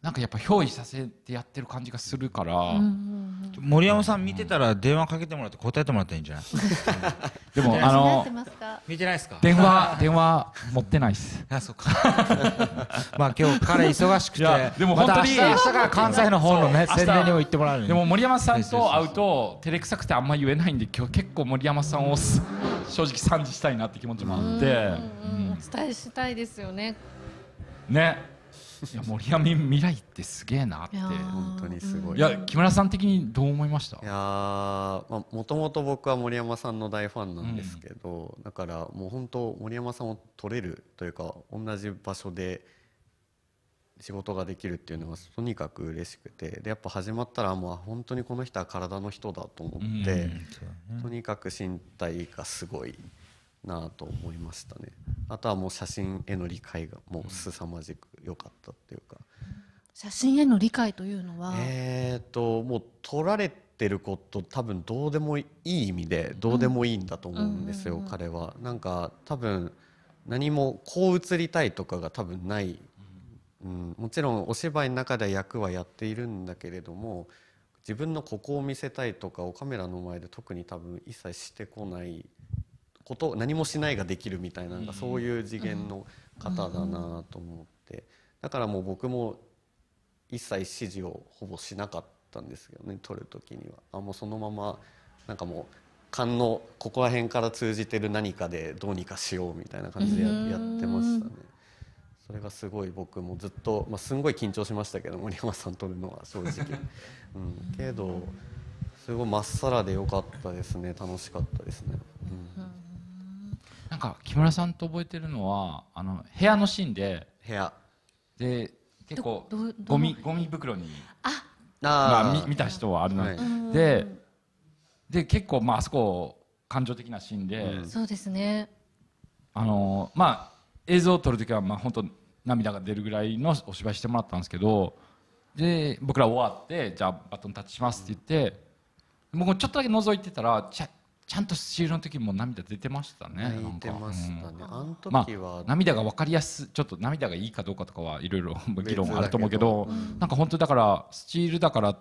なんかやっぱ憑依させてやってる感じがするから、うんうんうん、森山さん見てたら電話かけてもらって答えてもらっていいんじゃないでも あの見てないですか電話電話持ってないっす あそうか まあ今日彼忙しくてでも本当に、ま、明日から関西の方のね宣伝にも行ってもらうでも森山さんと会うと照れくさくてあんま言えないんで今日結構森山さんを正直賛辞したいなって気持ちもあって、お伝えしたいですよねねいや森山未来ってすげえなって本当にすごいいや木村さん的にどう思いましたいやもともと僕は森山さんの大ファンなんですけど、うん、だからもう本当森山さんを取れるというか同じ場所で仕事ができるっていうのがとにかく嬉しくてでやっぱ始まったらもう本当にこの人は体の人だと思って、うんうんね、とにかく身体がすごいなと思いましたねあとはもう写真への理解がもう凄まじく良かったっていうか、写真への理解というのはえっともう撮られてること多分どうでもいい意味でどうでもいいんだと思うんですよ、彼はなんか多分何もこう映りたいとかが多分ない、うん、もちろんお芝居の中で役はやっているんだけれども自分のここを見せたいとかをカメラの前で特に多分一切してこないこと何もしないができるみたいなそういう次元の方だなと思ってだからもう僕も一切指示をほぼしなかったんですけどね撮る時にはあもうそのままなんかもう勘のここら辺から通じてる何かでどうにかしようみたいな感じでやってましたね。それがすごい僕もずっと、まあ、すんごい緊張しましたけど森山さん撮るのは正直、うん、けどすごいまっさらで良かったですね楽しかったですね。うんなんか木村さんと覚えてるのはあの部屋のシーンで部屋で結構ゴミゴミ袋にあ、まあ、見見た人はあるの、はい、でで結構まああそこ感情的なシーンで、うん、そうですねあのまあ映像を撮る時はまあ本当涙が出るぐらいのお芝居してもらったんですけどで僕ら終わってじゃあバトンタッチしますって言って、僕もちょっとだけ覗いてたらちゃちゃんと終了の時も涙出てましたね。出てましたね。あの時は、まあ、涙が分かりやすちょっと涙がいいかどうかとかはいろいろ議論あると思うけど、うん、なんか本当だからスチールだから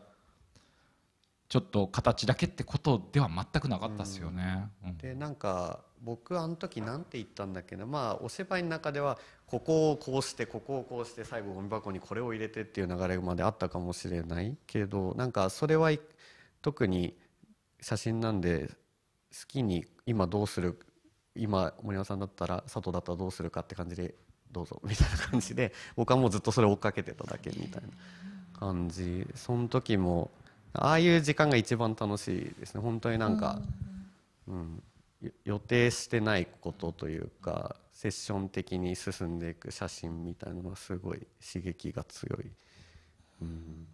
ちょっと形だけってことでは全くなかったですよね。うん、でなんか僕あの時なんて言ったんだっけな、まあ、お芝居の中ではここをこうしてここをこうして最後ゴミ箱にこれを入れてっていう流れまであったかもしれないけどなんかそれは特に写真なんできに今どうする今森山さんだったら佐藤だったらどうするかって感じでどうぞ みたいな感じで僕はもうずっとそれ追っかけてただけみたいな感じその時もああいう時間が一番楽しいですね本当になんか、うん、予定してないことというかセッション的に進んでいく写真みたいなのがすごい刺激が強い、うん、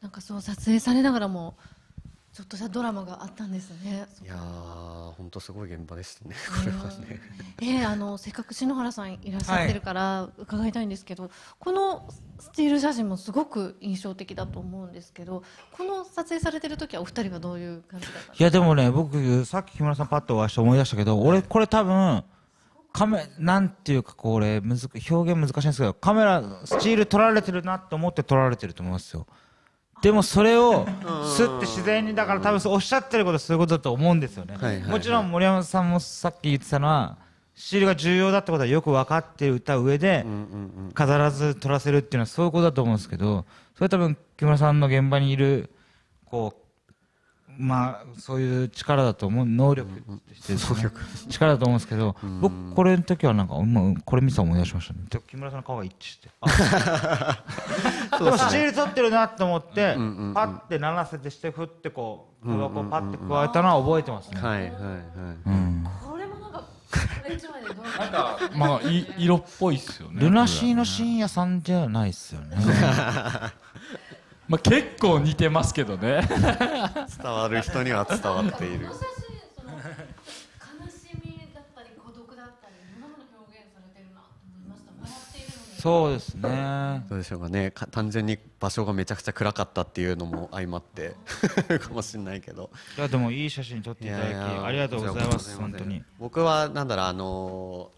なんかそう撮影されながらもちょっとしたドラマがあったんですね。いや本当すごい現場でしね。これはね。えー、あのせっかく篠原さんいらっしゃってるから伺いたいんですけど、はい、このスティール写真もすごく印象的だと思うんですけど、この撮影されてる時はお二人はどういう感じだったいやでもね、僕さっき木村さんパッとお会いして思い出したけど、俺これ多分。カメなんていうかこれ難表現難しいんですけどカメラスチール撮られてるなって思って撮られてると思いますよでもそれをすって自然にだから多分おっしゃってることそういうことだと思うんですよね、はいはいはい、もちろん森山さんもさっき言ってたのはシールが重要だってことはよく分かって歌う上で飾らず撮らせるっていうのはそういうことだと思うんですけどそれは多分木村さんの現場にいるこうまあ、そういう力だと思う能力として、力だと思うんですけど、僕これの時はなんかこれ見て思い出しましたね木村さんの顔が一致して でもシール取ってるなと思って、パッて七瀬でしてふってこうタバコパッて加えたのは覚えてますね、はいはいはい、これもなんかなんかまあ色っぽいっすよねルナシーの深夜さんじゃないっすよね まあ、結構似てますけどね伝わる人には伝わっている。そうですね。どうでしょうかね。か単純に場所がめちゃくちゃ暗かったっていうのも相まって かもしれないけど。いやでもいい写真撮っていただきありがとうございます本当に。僕はなんだろうあの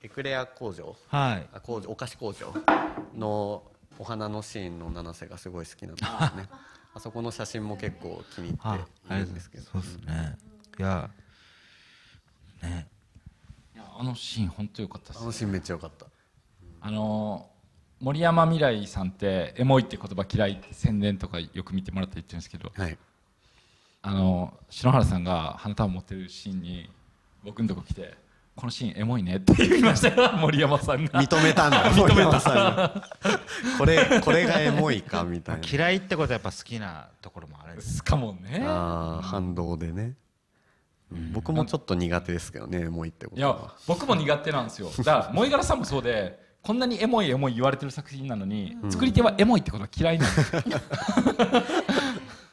ー、エクレア工場、はい、あ工場お菓子工場のお花のシーンの七瀬がすごい好きなんですねあそこの写真も結構気に入っているんですけどそうですね、いやねいやあのシーン本当良かったです、あのシーンめっちゃ良かった、あの森山未来さんって「エモい」って言葉嫌いって宣伝とかよく見てもらって言ってるんですけど、はい、あの篠原さんが花束持ってるシーンに僕のとこ来てこのシーンエモいねって言いましたよ森山さんが認めたんだ 認めた これこれがエモいかみたいな嫌いってことはやっぱ好きなところもあるですかもねああ反動でね、うん、僕もちょっと苦手ですけどね、エモいってこといや僕も苦手なんですよだから萌柄さんもそうでこんなにエモいエモい言われてる作品なのに、うん、作り手はエモいってことは嫌いなんです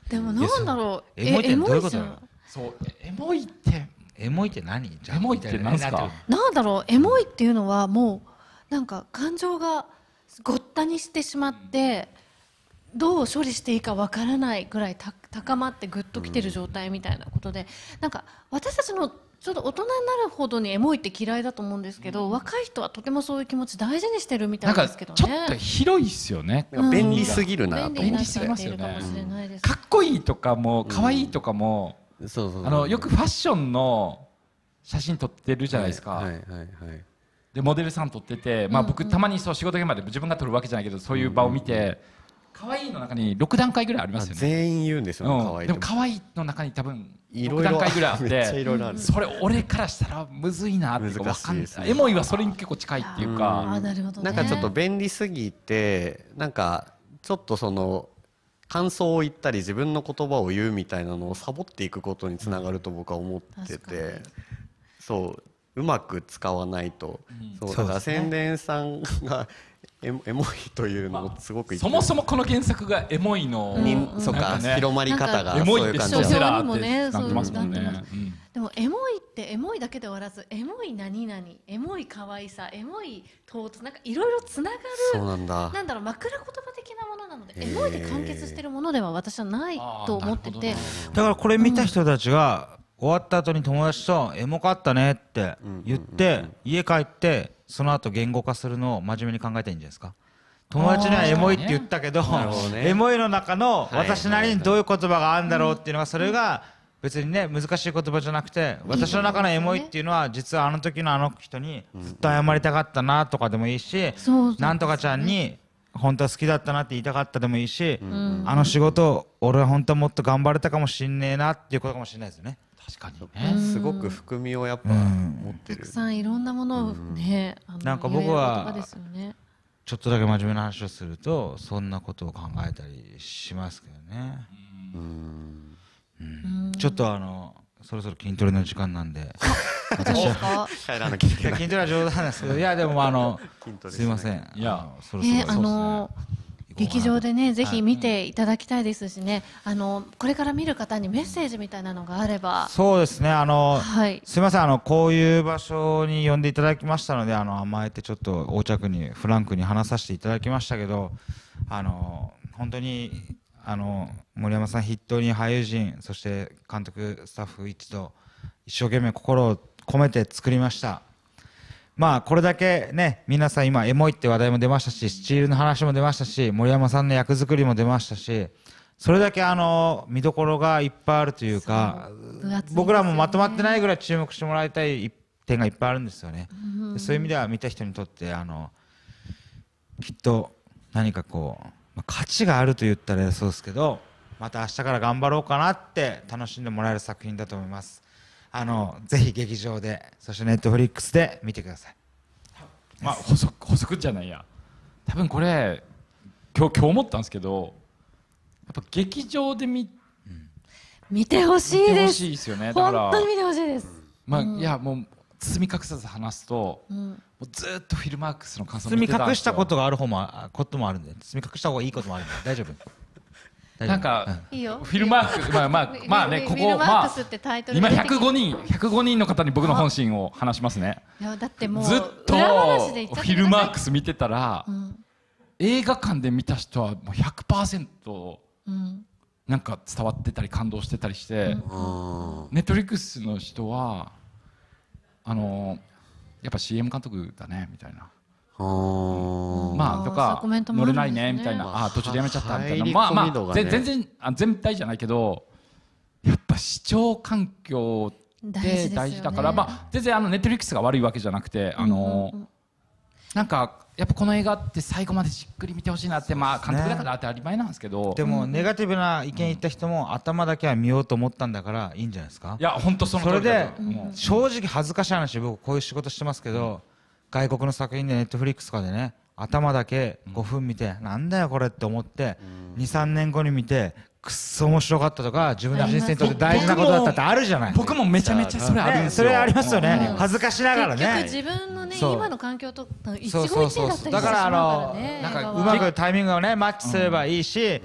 でもなんだろう エモいってどういうことそうエモいってエモいって何エモいって何すかなんだろうエモいっていうのはもうなんか感情がごったにしてしまって、どう処理していいかわからないぐらいた高まってぐっときてる状態みたいなことで、なんか私たちのちょっと大人になるほどにエモいって嫌いだと思うんですけど、うん、若い人はとてもそういう気持ち大事にしてるみたいですけどね。ちょっと広いですよね。うん、便利すぎるなと思って。便利すぎますよね。かっこいいとかも可愛いとかも、そうそうあのよくファッションの写真撮ってるじゃないですか、はいはいはいはい、でモデルさん撮ってて、まあ、僕たまにそう仕事現場で自分が撮るわけじゃないけどそういう場を見て、可愛いの中に6段階ぐらいありますよね全員言うんですよ、ね、うん、でも可愛いの中に多分6段階ぐらいあってそれ俺からしたらむずいなって難しいでエモいはそれに結構近いっていうか、ああな、ね,、んかちょっと便利すぎてなんかちょっとその感想を言ったり自分の言葉を言うみたいなのをサボっていくことにつながると僕は思ってて、そううまく使わないと、そうだから宣伝さんがエモエモいというのをすごく、まあ、そもそもこの原作がエモいの、うん、そか、ね、広まり方がそういう感じでもねそうなってますね、うでもエモいってエモいだけで終わらずエモい何々エモい可愛さエモい唐突なんかいろいろつながるそうなんだなんだろう枕言葉的なものなのでエモいで完結してるものでは私はないと思ってて、だからこれ見た人たちが、終わった後に友達と「エモかったね」って言って、家帰ってその後言語化するのを真面目に考えていいんじゃないですか友達にはエモいって言ったけど、ね、エモいの中の私なりにどういう言葉があるんだろうっていうのがそれが別にね難しい言葉じゃなくて私の中のエモいっていうのは実はあの時のあの人にずっと謝りたかったなとかでもいいしなんとかちゃんに本当は好きだったなって言いたかったでもいいしあの仕事俺は本当はもっと頑張れたかもしんねえなっていうことかもしれないですよね。確かにね、すごく含みをやっぱ持ってる、たくさんいろんなものをね、うん、なんか僕は、ちょっとだけ真面目な話をするとそんなことを考えたりしますけどねうんちょっとあのそろそろ筋トレの時間なんで私は筋トレは冗談ですけどいやでもあのすいませんいやそろそろ、ね、あのー劇場でねぜひ見ていただきたいですしね、あのこれから見る方にメッセージみたいなのがあればそうですねあの、はい、すみませんあのこういう場所に呼んでいただきましたのであの甘えてちょっと横着にフランクに話させていただきましたけどあの本当にあの森山さん筆頭に俳優陣そして監督スタッフ一同一生懸命心を込めて作りました。まあこれだけね皆さん今エモいって話題も出ましたしスチールの話も出ましたし森山さんの役作りも出ましたしそれだけあの見どころがいっぱいあるというか僕らもまとまってないぐらい注目してもらいたい点がいっぱいあるんですよね、そういう意味では見た人にとってあのきっと何かこう、まあ、価値があると言ったらそうですけどまた明日から頑張ろうかなって楽しんでもらえる作品だと思います。あのぜひ劇場でそしてネットフリックスで見てくださいまあ補足補足じゃないや多分これ今日今日思ったんですけどやっぱ劇場で見見てほしいです。見てよね。だから本当に見てほしいです。まあ、うん、いやもう包み隠さず話すと、うん、もうずっとフィルマークスの感想包み隠したことがある方もこともあるんで、包み隠した方がいいこともあるんで大丈夫。なんか、フィルマークまあまあまあねここまあ今105人105人の方に僕の本心を話しますねいやだってもうずっとフィルマークス見てたら、映画館で見た人はもう100%、うん、なんか伝わってたり感動してたりして、うん、ネットリックスの人はあのやっぱ CM 監督だねみたいな。まあとか乗れないねみたいな、あ、あ途中でやめちゃったみたいな、まあまあ全然あ全体じゃないけどやっぱ視聴環境って大事だから、まあ全然あのネットリックスが悪いわけじゃなくてあの、なんかやっぱこの映画って最後までじっくり見てほしいなって、まあ監督だから当たり前なんですけどでもネガティブな意見言った人も、頭だけは見ようと思ったんだからいいんじゃないですかいや本当そのそれで、正直恥ずかしい話僕こういう仕事してますけど、外国の作品でネットフリックスとかでね頭だけ5分見て、なんだよこれって思って23年後に見てくっそ面白かったとか自分の人生にとって大事なことだったってあるじゃない僕もめちゃめちゃそれあるんですよ、ね、それありますよね恥ずかしながらね結局自分のね今の環境と一期一会だったりするからだからあのなんかうまくタイミングをねマッチすればいいし、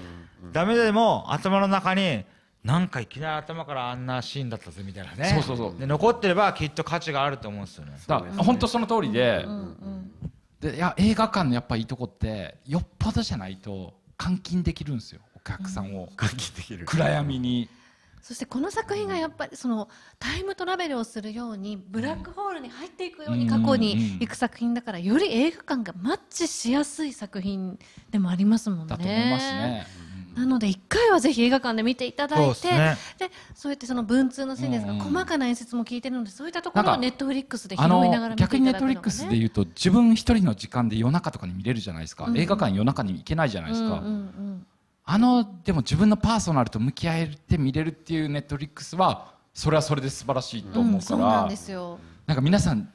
ダメでも頭の中になんかいきなり頭からあんなシーンだったぜみたいなねそうそうそうで残ってればきっと価値があると思うんですよねだから本当その通りで,、でいや映画館のやっぱいいとこってよっぽどじゃないと監禁できるんですよお客さんを、監禁できる暗闇に。そしてこの作品がやっぱりそのタイムトラベルをするようにブラックホールに入っていくように過去に行く作品だからより映画館がマッチしやすい作品でもありますもんね。だと思いますね。なので1回はぜひ映画館で見ていただいてで、そうやってその文通のシーンですが、細かな演説も聞いてるのでそういったところをネットフリックスで拾いながら逆にネットフリックスでいうと自分一人の時間で夜中とかに見れるじゃないですか、映画館夜中に行けないじゃないですか。あのでも自分のパーソナルと向き合えて見れるっていうネットフリックスはそれはそれで素晴らしいと思うから、なんですよなんか皆さん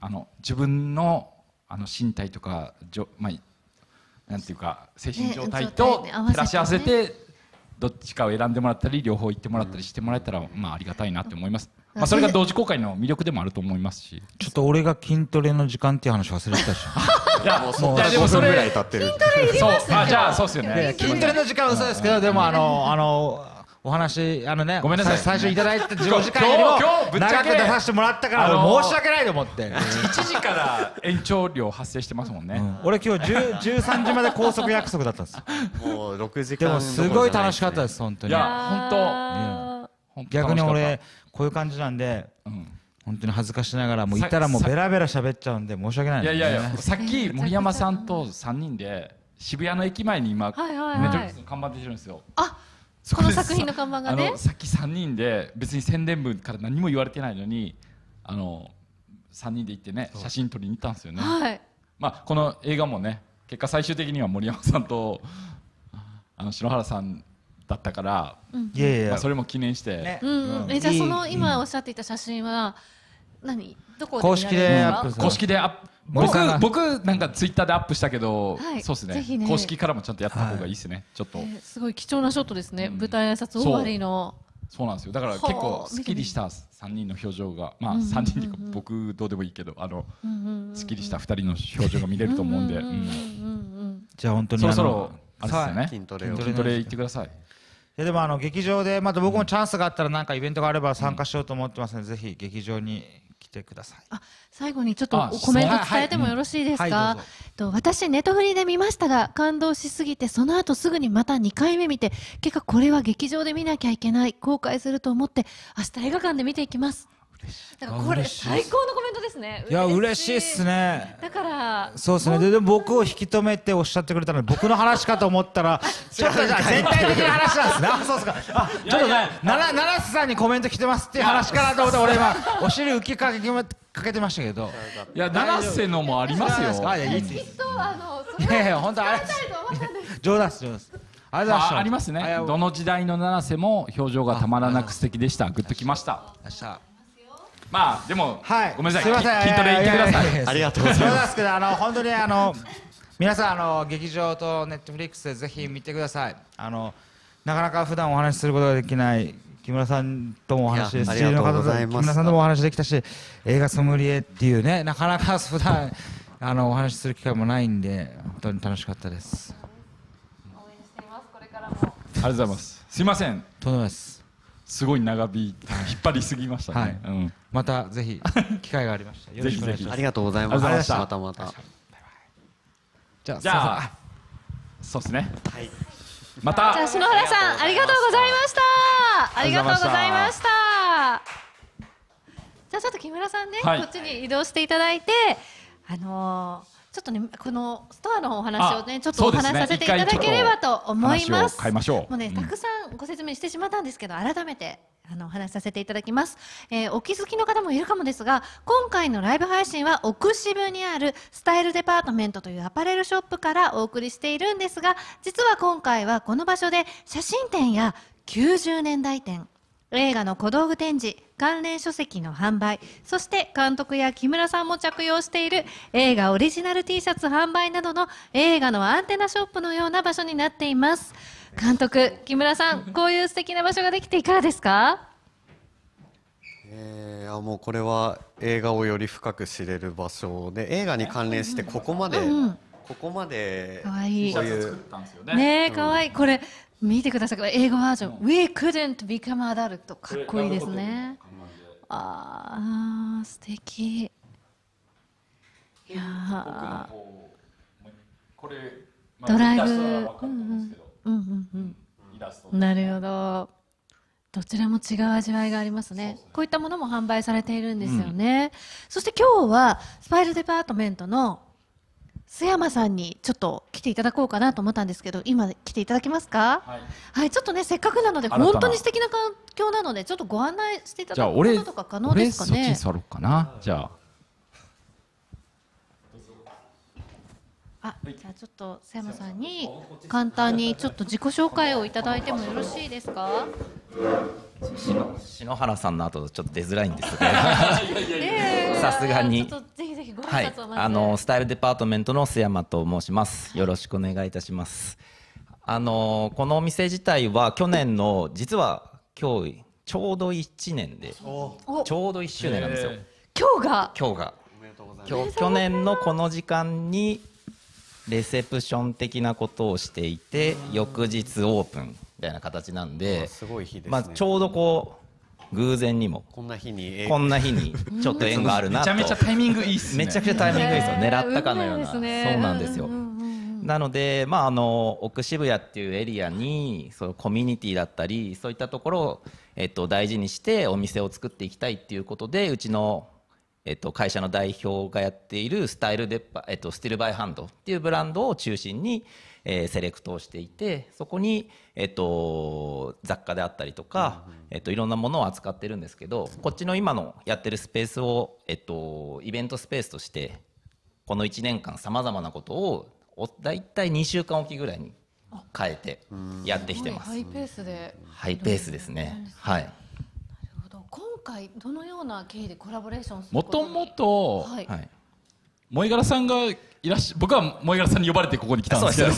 あの自分のあの身体とかじょ、まあ、なんていうか精神状態と照らし合わせてどっちかを選んでもらったり両方行ってもらったりしてもらえたらまあありがたいなって思います。まあ、それが同時公開の魅力でもあると思いますしちょっと俺が筋トレの時間っていう話忘れてたし いやもうそれぐらい経ってる筋トレいりますそうあじゃあそうですよね筋トレの時間はそうですけど、でもあのあのお話あのねごめんなさい最初いただいてた 自己時間よりも長く出させてもらったから申し訳ないと思って1時から延長料発生してますもんね、俺今日13時まで高速約束だったんですもう時でもすごい楽しかったです本当にいや本当逆に俺こういう感じなんで、うん本当に恥ずかしながらもういたらもうベラベラ喋っちゃうんで申し訳ない、いやいやいや さっき森山さんと3人で渋谷の駅前に今、はいはいメトリックス看板でてるんですよあこの作品の看板がねさっき3人で別に宣伝部から何も言われてないのにあの3人で行ってね写真撮りに行ったんですよね、はい、まあ、この映画もね結果最終的には森山さんとあの篠原さんだったから、うんまあ、それも記念して、ね、うんえじゃあその今おっしゃっていた写真は何どこ公式で公式でアッ僕僕なんかツイッターでアップしたけど、そうですね、公式からもちゃんとやった方がいいですね、ちょっと、すごい貴重なショットですね、舞台挨拶終わりのそうなんですよだから結構すっきりした3人の表情がまあ3人っいうか僕どうでもいいけどあのすっきりした2人の表情が見れると思うんでじゃあ本当にそろそろあれですね筋トレ筋トレ行ってくださいいやでもあの劇場でまた僕もチャンスがあったらなんかイベントがあれば参加しようと思ってますので、ぜひ劇場にてください。あ、最後にちょっとコメント伝えてもよろしいですか。と私ネトフリで見ましたが感動しすぎてその後すぐにまた2回目見て結果これは劇場で見なきゃいけない後悔すると思って明日映画館で見ていきます。だからこれ最高のコメントですね。いや嬉しいっすね。だからそうですね。でで僕を引き止めておっしゃってくれたので僕の話かと思ったら ちょっとじゃ全体的な話なんですね。あそうですか。あちょっとね奈良瀬さんにコメント来てますっていう話かなと思って俺今お尻浮きかけかけてましたけど。いや七瀬のもありますよ。あいやいいす。きっとあのいやいや本当あれ。冗談です冗談です。ありありますね。どの時代の七瀬も表情がたまらなく素敵でした。グッときました。まあでも、はい、ごめんなさい。すみません。筋トレ行ってください。いやいやいやありがとうございます。あの本当にあの皆さんあの劇場とネットフリックスでぜひ見てください。あのなかなか普段お話しすることができない木村さんともお話しですし、木村さんともお話できたし、映画ソムリエっていうね、なかなか普段あのお話しする機会もないんで、本当に楽しかったです。応援しています。これからも。ありがとうございます。すいません。とんでもないです。すごい長引引っ張りすぎましたね、はいうん、またぜひ機会がありました よろしくお願いしますありがとうございましたまたまたじゃあじゃあそうですねはいまたじゃあ篠原さんありがとうございましたありがとうございましたじゃあちょっと木村さんね、はい、こっちに移動していただいてあのーちょっとねこのストアのお話をねちょっとお話しさせていただければと思います。もうねたくさんご説明してしまったんですけど、改めてあのお話しさせていただきます、えー、お気づきの方もいるかもですが今回のライブ配信は奥渋にあるスタイルデパートメントというアパレルショップからお送りしているんですが実は今回はこの場所で写真展や90年代展映画の小道具展示、関連書籍の販売、そして監督や木村さんも着用している映画オリジナル T シャツ販売などの映画のアンテナショップのような場所になっています。監督、木村さん、こういう素敵な場所ができていかがですかえー、あもうこれは映画をより深く知れる場所で映画に関連してここまで、うんうんここまで可愛いいね可愛、ね、いこれ見てください英語バージョン「We couldn't become adult」かっこいいですねああ素敵いやこれ、まあ、ドライブ、うんうんうんうんうん、なるほどどちらも違う味わいがありますね、ね、こういったものも販売されているんですよね、うん、そして今日はスパイルデパートメントの須山さんにちょっと来ていただこうかなと思ったんですけど今来ていただけますか、はい、はい、ちょっとねせっかくなので本当に素敵な環境なのでちょっとご案内していただくこととか可能ですかねじゃあじゃあちょっと須山さんに簡単にちょっと自己紹介をいただいてもよろしいですか篠原さんの後ちょっと出づらいんですけど、さすがにはいあのスタイルデパートメントの須山と申しますよろしくお願いいたしますあのこのお店自体は去年の実は今日ちょうど1年でちょうど1周年なんですよ今日が今日が去年のこの時間にレセプション的なことをしていて翌日オープンたいな形なんで、まあ、ちょうどこう偶然にもこんな日にこんな日に ちょっと縁があるなとめちゃめちゃタイミングいいっす、ね、めちゃくちゃタイミングいいっすよ狙ったかのような、そうなんですよ、なので、まあ、あの奥渋谷っていうエリアにそのコミュニティだったりそういったところを、えっと、大事にしてお店を作っていきたいっていうことでうちの、えっと、会社の代表がやっているスタイルデッパ、えっと、スティルバイハンドっていうブランドを中心に、えー、セレクトをしていてそこに、えっと、雑貨であったりとか、えっと、いろんなものを扱ってるんですけどこっちの今のやってるスペースを、えっと、イベントスペースとしてこの1年間さまざまなことをお大体2週間おきぐらいに変えてやってきてます。ハイペースでハイペースですねはいなるほど。今回どのような経緯でコラボレーションするもともと、はい、はい、萌柄さんがいらっしゃ僕は萌柄さんに呼ばれてここに来たんですけど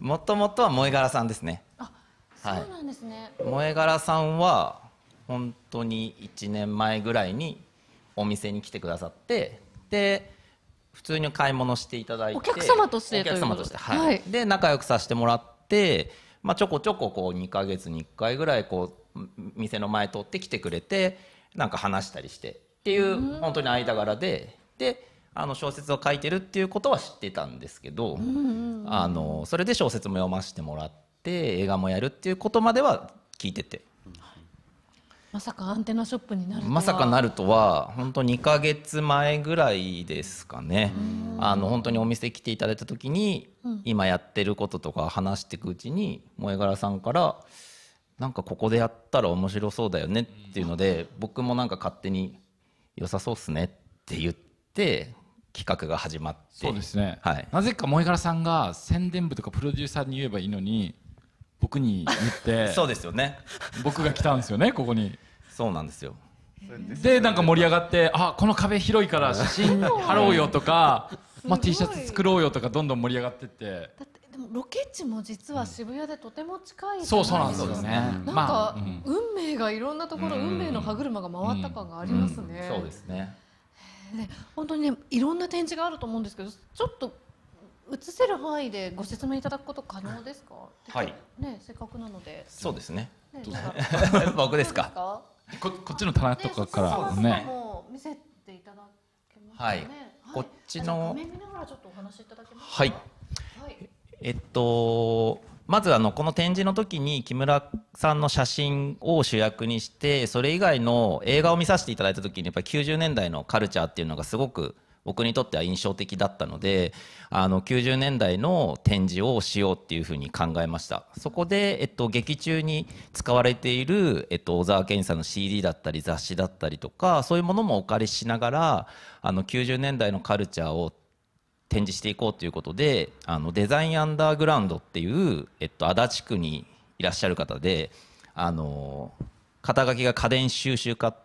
もともとは萌柄さんですねあそうなんですね、はい、萌柄さんは本当に1年前ぐらいにお店に来てくださってで普通に買い物していただいてお客様としてお客様としてはい、はい、で仲良くさせてもらってまあ、ちょこちょここう2か月に1回ぐらいこう店の前通って来てくれてなんか話したりしてっていう本当に間柄でであの小説を書いてるっていうことは知ってたんですけど、あのそれで小説も読ませてもらって映画もやるっていうことまでは聞いてて。まさかアンテナショップになるまさかなるとは本当2か月前ぐらいですかねあの本当にお店来ていただいた時に、うん、今やってることとか話していくうちに萌柄さんからなんかここでやったら面白そうだよねっていうので僕もなんか勝手に良さそうっすねって言って企画が始まってそうですね、はい、なぜか萌柄さんが宣伝部とかプロデューサーに言えばいいのに僕に言って そうですよね僕が来たんですよね ここにそうなんですよでなんか盛り上がってあこの壁広いから写真 貼ろうよとか、まあ、T シャツ作ろうよとかどんどん盛り上がってってロケ地も実は渋谷でとても近い、うん、そうそうなんですよねなんか、まあうん、運命がいろんなところ、運命の歯車が回った感がありますね、うん、そうですねね、本当にねいろんな展示があると思うんですけどちょっと映せる範囲でご説明いただくこと可能ですか、はい、ね、せっかくなのでそうですね、ね、僕ですかここっちの棚とかからね、もう見せていただけますはい、はい、こっちの見ながら、ちょっとお話いただけますはい、はい、えっとまずあのこの展示の時に木村さんの写真を主役にしてそれ以外の映画を見させていただいた時にやっぱり90年代のカルチャーっていうのがすごく僕にとっては印象的だったのであの90年代の展示をしようっていうふうに考えましたそこで、えっと、劇中に使われている、えっと、小沢健さんの CD だったり雑誌だったりとかそういうものもお借りしながらあの90年代のカルチャーを展示していこうということであのデザインアンダーグラウンドっていう、えっと、足立区にいらっしゃる方であの肩書きが家電収集家っ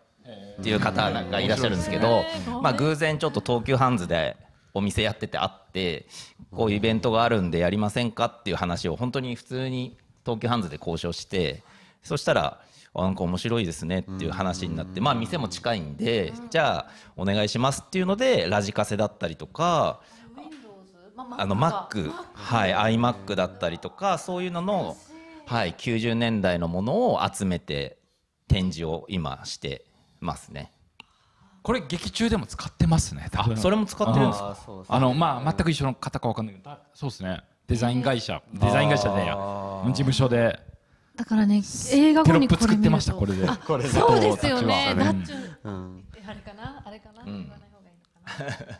ていう方なんかいらっしゃるんですけど、まあ、偶然ちょっと東急ハンズでお店やってて会ってこういうイベントがあるんでやりませんかっていう話を本当に普通に東急ハンズで交渉してそしたら。なんか面白いですねっていう話になってまあ店も近いんでじゃあお願いしますっていうのでラジカセだったりとかあの Mac はい iMac だったりとかそういうののはい90年代のものを集めて展示を今してますね。これ劇中でも使ってますね。あ、それも使ってるんですか。あね、あのまあ全く一緒の方かわかんないけど、そうですね。デザイン会社、デザイン会社で事務所で。だからね、映画後にこれ作ってましたこれで。そうですよね。う、あれかな、あれかな、言わない方がいいのかな。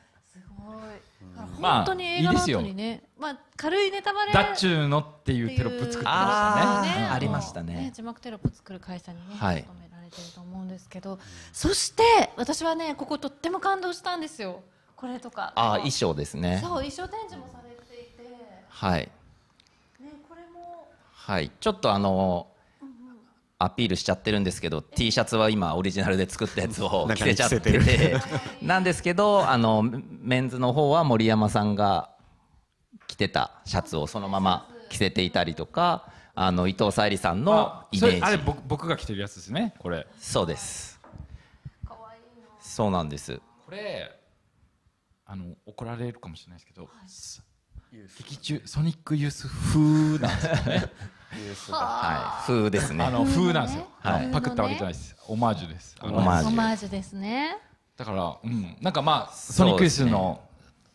本当に映画の後にね、まあ、軽いネタバレだっちゅうのっていうテロップ作ってましたねありましたね字幕テロップ作る会社にね、はい、勤められてると思うんですけどそして私はねこことっても感動したんですよこれとかああ、衣装ですねそう衣装展示もされていてはい、ね、これもはいちょっとあのアピールしちゃってるんですけど T シャツは今オリジナルで作ったやつを 着せちゃっててなんですけどあのメンズの方は森山さんが着てたシャツをそのまま着せていたりとかあの伊藤沙莉さんのイメージあれ僕が着てるやつですねこれそうですそうなんですこれあの怒られるかもしれないですけど、劇中ソニックユース風なんですね はい、風ですね。あの風なんですよ。はい、パクったわけじゃないです。オマージュです。オマージュですね。だから、うん、なんかまあ、ソニックスの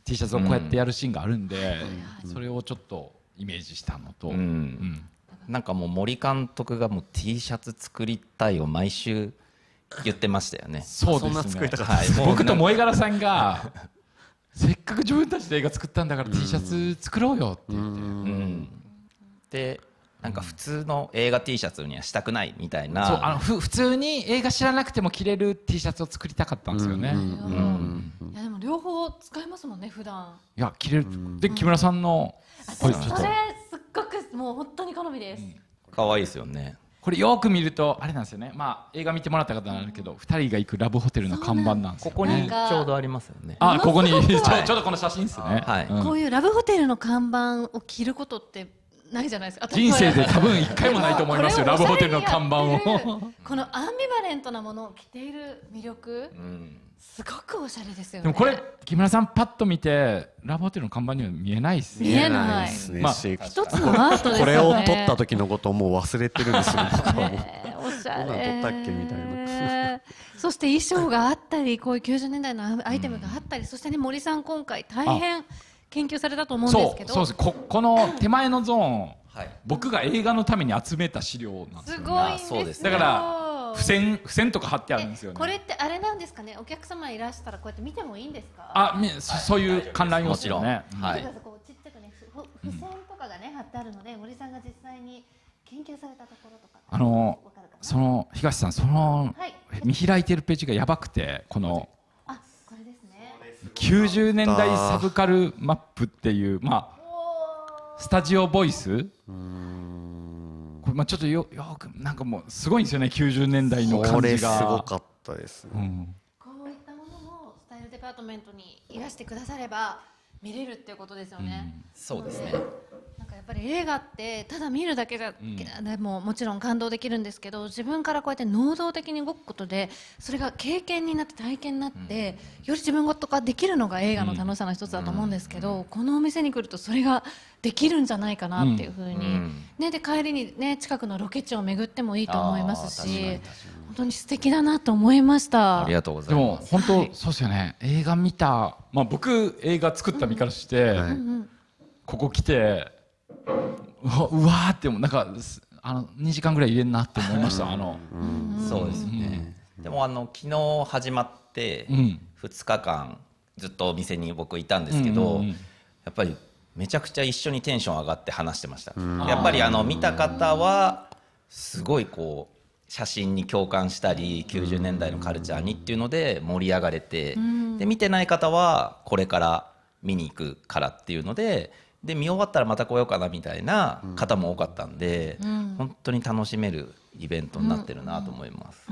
T シャツをこうやってやるシーンがあるんで、それをちょっとイメージしたのと、なんかもう森監督がもう T シャツ作りたいを毎週言ってましたよね。そうです、ね、はい、僕と萌柄さんがせっかく自分たちで映画作ったんだから T シャツ作ろうよって言って。うんでなんか普通の映画 T シャツにはしたくないみたいな、うん、そうあのふ普通に映画知らなくても着れる T シャツを作りたかったんですよね、いやでも両方使いますもんね普段いや着れる、で木村さんの、これすっごくもう本当に好みです、可愛いですよねこれよく見るとあれなんですよねまあ映画見てもらった方なんだけど2人が行くラブホテルの看板なんですここにちょうどありますよねあここにちょうどこの写真ですね、こういうラブホテルの看板を着ることってないじゃないですか人生で多分一回もないと思いますよラブホテルの看板をこのアンビバレントなものを着ている魅力、うん、すごくおしゃれですよ、ね、でもこれ木村さんパッと見てラブホテルの看板には見えないです見えないですね、まあ、一つのアート、ね、これを撮った時のことをもう忘れてるんですよ僕はもうおどんな撮ったっけみたいな そして衣装があったりこういう90年代のアイテムがあったり、そしてね森さん今回大変研究されたと思うんですけどそうですここの手前のゾーン、はい、僕が映画のために集めた資料なんですよ、ね、すごいんですだから付箋付箋とか貼ってあるんですよねこれってあれなんですかねお客様いらしたらこうやって見てもいいんですかあ、ね、そそういう観覧用紙をね、はい、ちっちゃくね付箋とかがね貼ってあるので森さんが実際に研究されたところとかあのその東さんその、はい、見開いてるページがやばくてこの90年代サブカルマップっていう、まあ、スタジオボイスこれ、まあ、ちょっとよよくなんかもうすごいんですよね90年代の感じがすごかったです、ねうん、こういったものもスタイルデパートメントにいらしてくだされば見れるっていうことですよね。うん、そうですね、なんかやっぱり映画ってただ見るだけじゃ、うん、でももちろん感動できるんですけど自分からこうやって能動的に動くことでそれが経験になって体験になって、うん、より自分ごとができるのが映画の楽しさの一つだと思うんですけど、このお店に来るとそれができるんじゃないかなっていうふうに、うん、ね、で帰りに、ね、近くのロケ地を巡ってもいいと思いますし本当に素敵だなと思いましたありがとうございますでも本当、そうですよね映画見た、まあ、僕映画作った身からして、うんはい、ここ来てうわうわってなんかあの2時間ぐらい入れんなって思いましたあの、うん、そうですね、でもあの昨日始まって2日間ずっとお店に僕いたんですけど、やっぱりめちゃくちゃ一緒にテンション上がって話してましたやっぱりあの見た方はすごいこう写真に共感したり90年代のカルチャーにっていうので盛り上がれてで見てない方はこれから見に行くからっていうのでで見終わったらまた来ようかなみたいな方も多かったんで、ん、本当に楽しめるイベントになってるなと思います。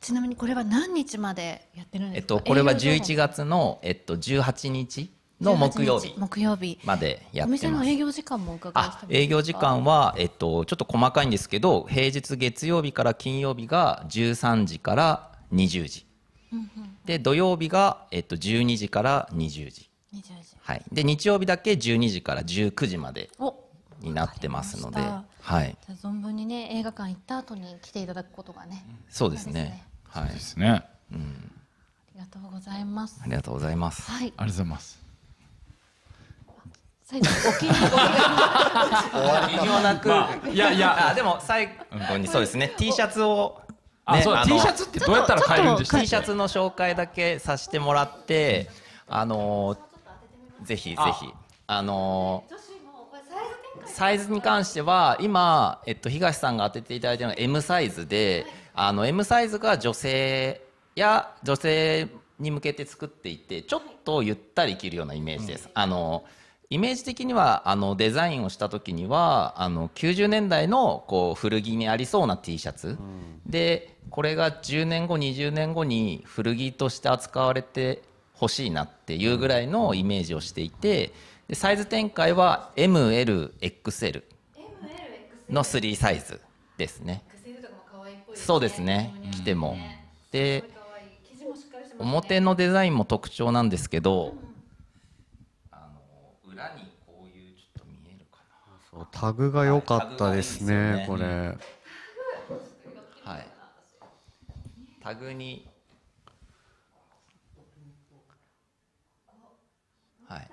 ちなみにこれは何日までやってるんですか。えっとこれは11月のえっと18日の木曜日木曜日までやってますお店の営業時間も伺いあ営業時間は、えっと、ちょっと細かいんですけど平日月曜日から金曜日が13時から20時、で土曜日が、えっと、12時から20時 ,20 時、はい、で日曜日だけ12時から19時までになってますので、はい、存分にね映画館行った後に来ていただくことがね、うん、そうですねはい、そうですね、うん、ありがとうございますありがとうございます、はい、ありがとうございます最後お気に入りなく、まあ、いやいやでも最後にそうですね T シャツをね、ああ T シャツってどうやったら買えるんでした T シャツの紹介だけさせてもらってあのー、ぜひぜひあのー、サイズに関しては今、えっと、東さんが当てていただいたのが M サイズで、はい、あの M サイズが女性や女性に向けて作っていてちょっとゆったり着るようなイメージです。うん、あのイメージ的にはあのデザインをした時にはあの90年代のこう古着にありそうな T シャツ、うん、でこれが10年後20年後に古着として扱われてほしいなっていうぐらいのイメージをしていてでサイズ展開は MLXL の3サイズですね。そうですね、着ても。で表のデザインも特徴なんですけど、タグが良かったですねはい、いいすねこれ、はいタグにはい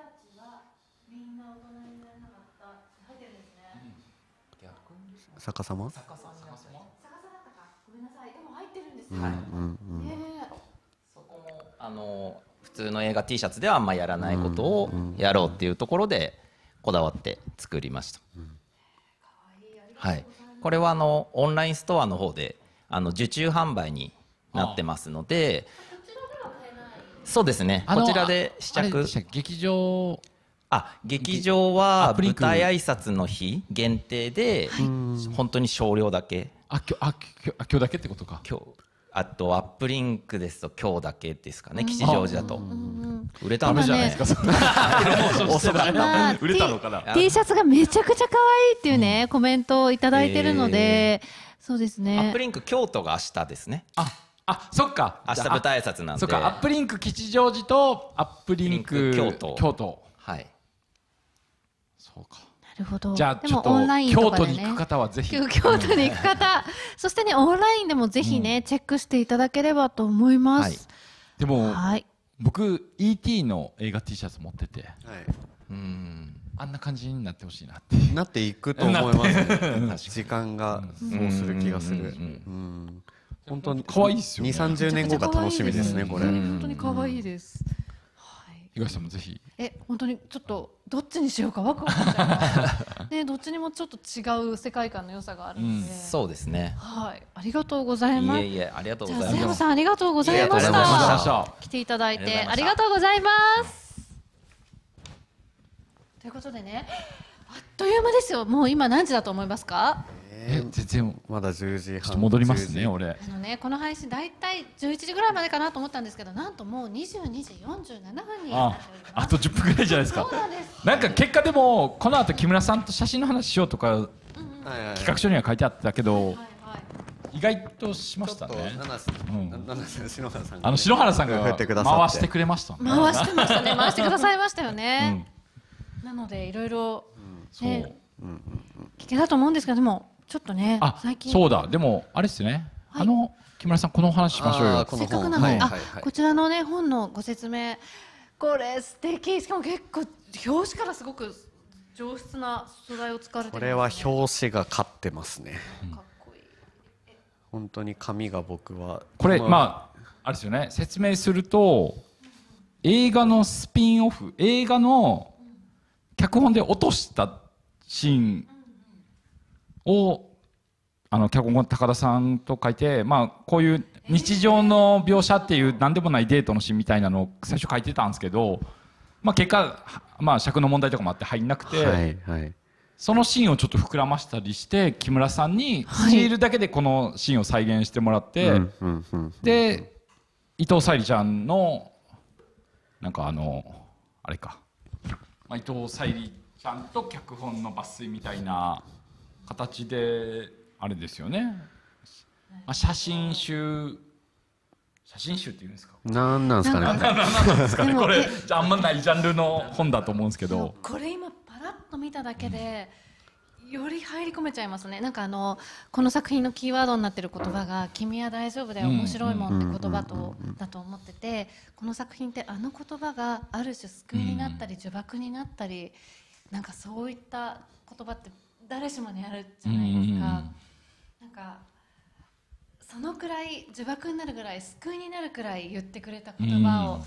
逆さま逆さまごめんなさいでも入ってるんですそこもあの普通の映画 T シャツではあんまやらないことをやろうっていうところで、こだわって作りました。はい、これはあのオンラインストアの方であの受注販売になってますのでそうですねこちらで試着劇場あ劇場は舞台挨拶の日限定で本当に少量だけあ今日あ今日だけってことか今日あとアップリンクですと今日だけですかね吉祥寺だと売れたんじゃないですか、売れたのかな T シャツがめちゃくちゃ可愛いっていうね、コメントを頂いてるので、そうですねアップリンク京都が明日ですねああそっか明日舞台挨拶なんでそっかアップリンク吉祥寺とアップリンク京都京都はいそうかなるほど。じゃあ、でもオンライン、ね、京都に行く方はぜひ。京都に行く方、そしてね、オンラインでもぜひね、うん、チェックしていただければと思います。はい、でも、はい、僕 ET の映画 T シャツ持ってて、はい、うんあんな感じになってほしいなってなっていくと思いますね 時間がそうする気がする本当に可愛いですよ、二三3 0年後が楽しみですねこれ本当に可愛いです、うん東さんもぜひえ本当にちょっとどっちにしようかワクワクしち ねどっちにもちょっと違う世界観の良さがあるので、うん、そうですねはいありがとうございますいえいえありがとうございます瀬山さんありがとうございました来ていただいてありがとうございますということでねあっという間ですよもう今何時だと思いますかえー、全然まだ10時半戻りますね俺あのねこの配信大体11時ぐらいまでかなと思ったんですけどなんともう22時47分にああと10分ぐらいじゃないですかそうなんですなんか結果でもこの後木村さんと写真の話しようとか、企画書には書いてあったけど、意外としましたね。篠原さん、あの篠原さんが回してくれました、回してましたね。回してくださいましたよね。なのでいろいろね、危険だと思うんですけどでもちょっとね最近そうだでもあれですね、はい、あの木村さんこの話しましょうよせっかくなので、はい、こちらのね本のご説明これ素敵しかも結構表紙からすごく上質な素材を使われて、ね、これは表紙が勝ってますね、かっこいい本当に紙が僕はこれまああれですよね説明すると映画のスピンオフ映画の脚本で落としたシーンをあの脚本の高田さんと書いて、まあ、こういう日常の描写っていう何でもないデートのシーンみたいなのを最初書いてたんですけど、まあ、結果、まあ、尺の問題とかもあって入んなくて、はいはい、そのシーンをちょっと膨らましたりして木村さんにシールだけでこのシーンを再現してもらって、はい、で伊藤沙莉ちゃんのなんかあのあれか、まあ、伊藤沙莉ちゃんと脚本の抜粋みたいな。形であれですよね、まあ、写真集写真集っていうんですかなんなんですかねなんなんですかねこれあんまないジャンルの本だと思うんですけどこれ今パラッと見ただけで、より入り込めちゃいますねなんかあのこの作品のキーワードになってる言葉が「君は大丈夫だよ面白いもん」って言葉とだと思っててこの作品ってあの言葉がある種救いになったり呪縛になったりなんかそういった言葉って誰しもにあるじゃないですか、なんかそのくらい呪縛になるぐらい救いになるくらい言ってくれた言葉を、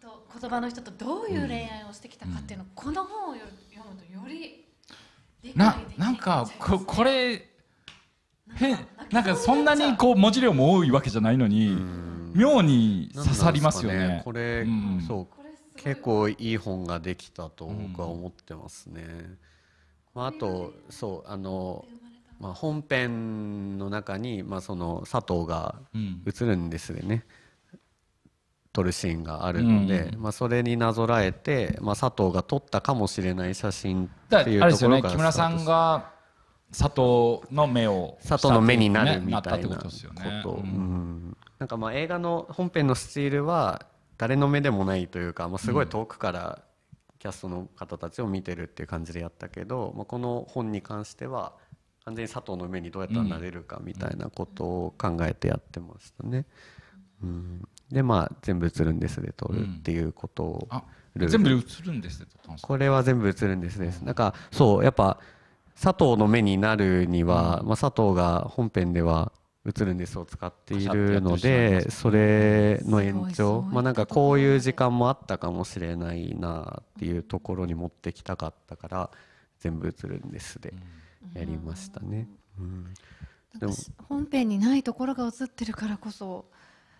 と言葉の人とどういう恋愛をしてきたかっていうのを、この本を読むとより理解でき、なんかここれ変なんかそんなにこう文字量も多いわけじゃないのに妙に刺さりますよね。ねこれ、うん、そう結構いい本ができたと僕は思ってますね。うんまあ、あとそうあの、まあ、本編の中に、まあ、その佐藤が映るんですよね、うん、撮るシーンがあるので、うん、まあ、それになぞらえて、まあ、佐藤が撮ったかもしれない写真っていうところが、ね、木村さんが佐藤の目を佐藤の目になるみたいなこと、なんかまあ映画の本編のスチールは誰の目でもないというか、まあ、すごい遠くから、キャストの方たちを見てるっていう感じでやったけど、まあ、この本に関しては完全に佐藤の目にどうやったらなれるかみたいなことを考えてやってましたね。うん、でまあ全部映るんですで撮るっていうことを、うん、全部映るんですでこれは全部映るんですです、なんかそうやっぱ佐藤の目になるには、まあ、佐藤が本編では映るんですを使っているのでそれの延長まあなんかこういう時間もあったかもしれないなっていうところに持ってきたかったから全部映るんですでやりましたね。うんでも本編にないところが映ってるからこそ、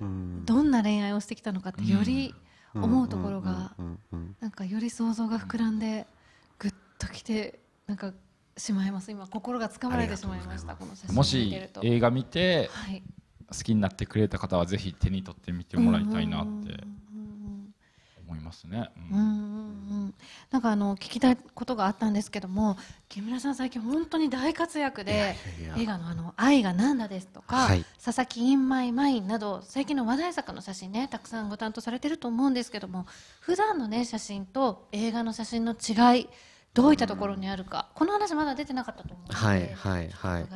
どんな恋愛をしてきたのかってより思うところがなんかより想像が膨らんでぐっときてなんかしまいます今心がつかまれてしまいましたこの写真もし映画見て、はい、好きになってくれた方はぜひ手に取ってみてもらいたいなって思いますね。うんなんかあの聞きたいことがあったんですけども木村さん最近本当に大活躍で映画のあの愛がなんだですとか、はい、佐々木インマイマインなど最近の話題作の写真ねたくさんご担当されてると思うんですけども普段のね写真と映画の写真の違いどういったところにあるか、この話まだ出てなかったと思うので、はいはいはい。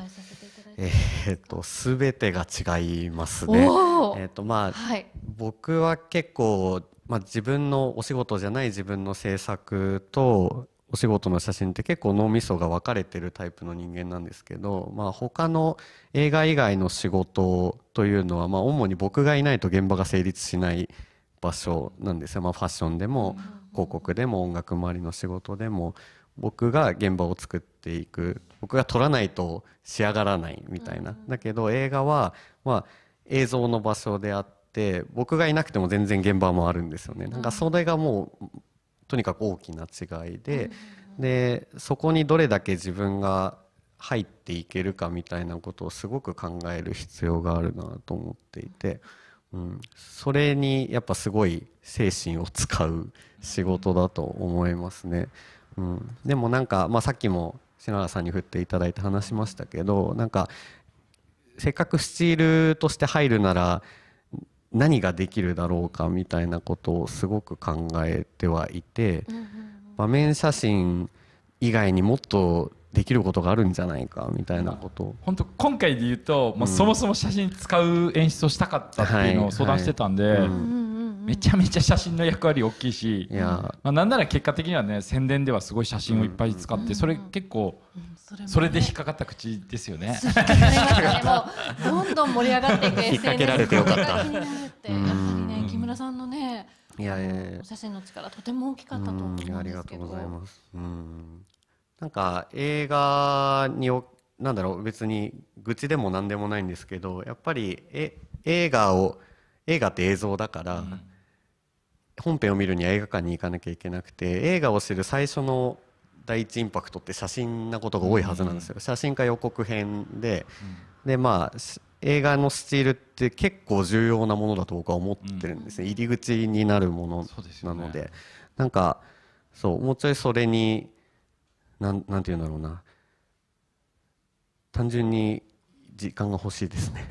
えー、っとすべてが違いますね。えー、っとまあ、はい、僕は結構まあ自分のお仕事じゃない自分の制作とお仕事の写真って結構脳みそが分かれてるタイプの人間なんですけど、まあ他の映画以外の仕事というのはまあ主に僕がいないと現場が成立しない場所なんですよ。まあファッションでも。うん広告でも音楽周りの仕事でも僕が現場を作っていく僕が撮らないと仕上がらないみたいな、だけど映画は、まあ、映像の場所であって僕がいなくても全然現場もあるんですよね。なんかそれがもうとにかく大きな違いで、でそこにどれだけ自分が入っていけるかみたいなことをすごく考える必要があるなと思っていて。うん、それにやっぱすごい精神を使う仕事だと思いますね。うん、でもなんか、まあ、さっきも篠原さんに振っていただいて話しましたけどなんかせっかくスチールとして入るなら何ができるだろうかみたいなことをすごく考えてはいて、場面写真以外にもっとできることがあるんじゃないかみたいなこと本当今回で言うと、まあ、そもそも写真使う演出をしたかったっていうのを相談してたんで、はいはいうん、めちゃめちゃ写真の役割大きいしいまあ、なんなら結果的にはね宣伝ではすごい写真をいっぱい使って、それ結構。それね、それで引っかかった口ですよね。どんどん盛り上がっていく 引っ掛けられてよかった。やっぱりね、木村さんのね、いやいや写真の力とても大きかったと思うんですけど。ありがとうございます。うん。なんか映画になんだろう別に愚痴でも何でもないんですけどやっぱりえ映画を映画って映像だから、うん、本編を見るには映画館に行かなきゃいけなくて映画を知る最初の第一インパクトって写真なことが多いはずなんですよ、うん、写真か予告編で、うん、でまあ映画のスチールって結構重要なものだと僕は思ってるんですね、入り口になるものなのでで、ね、なんかそうもうちょいそれになんなんて言うんだろうな単純に時間が欲しいですね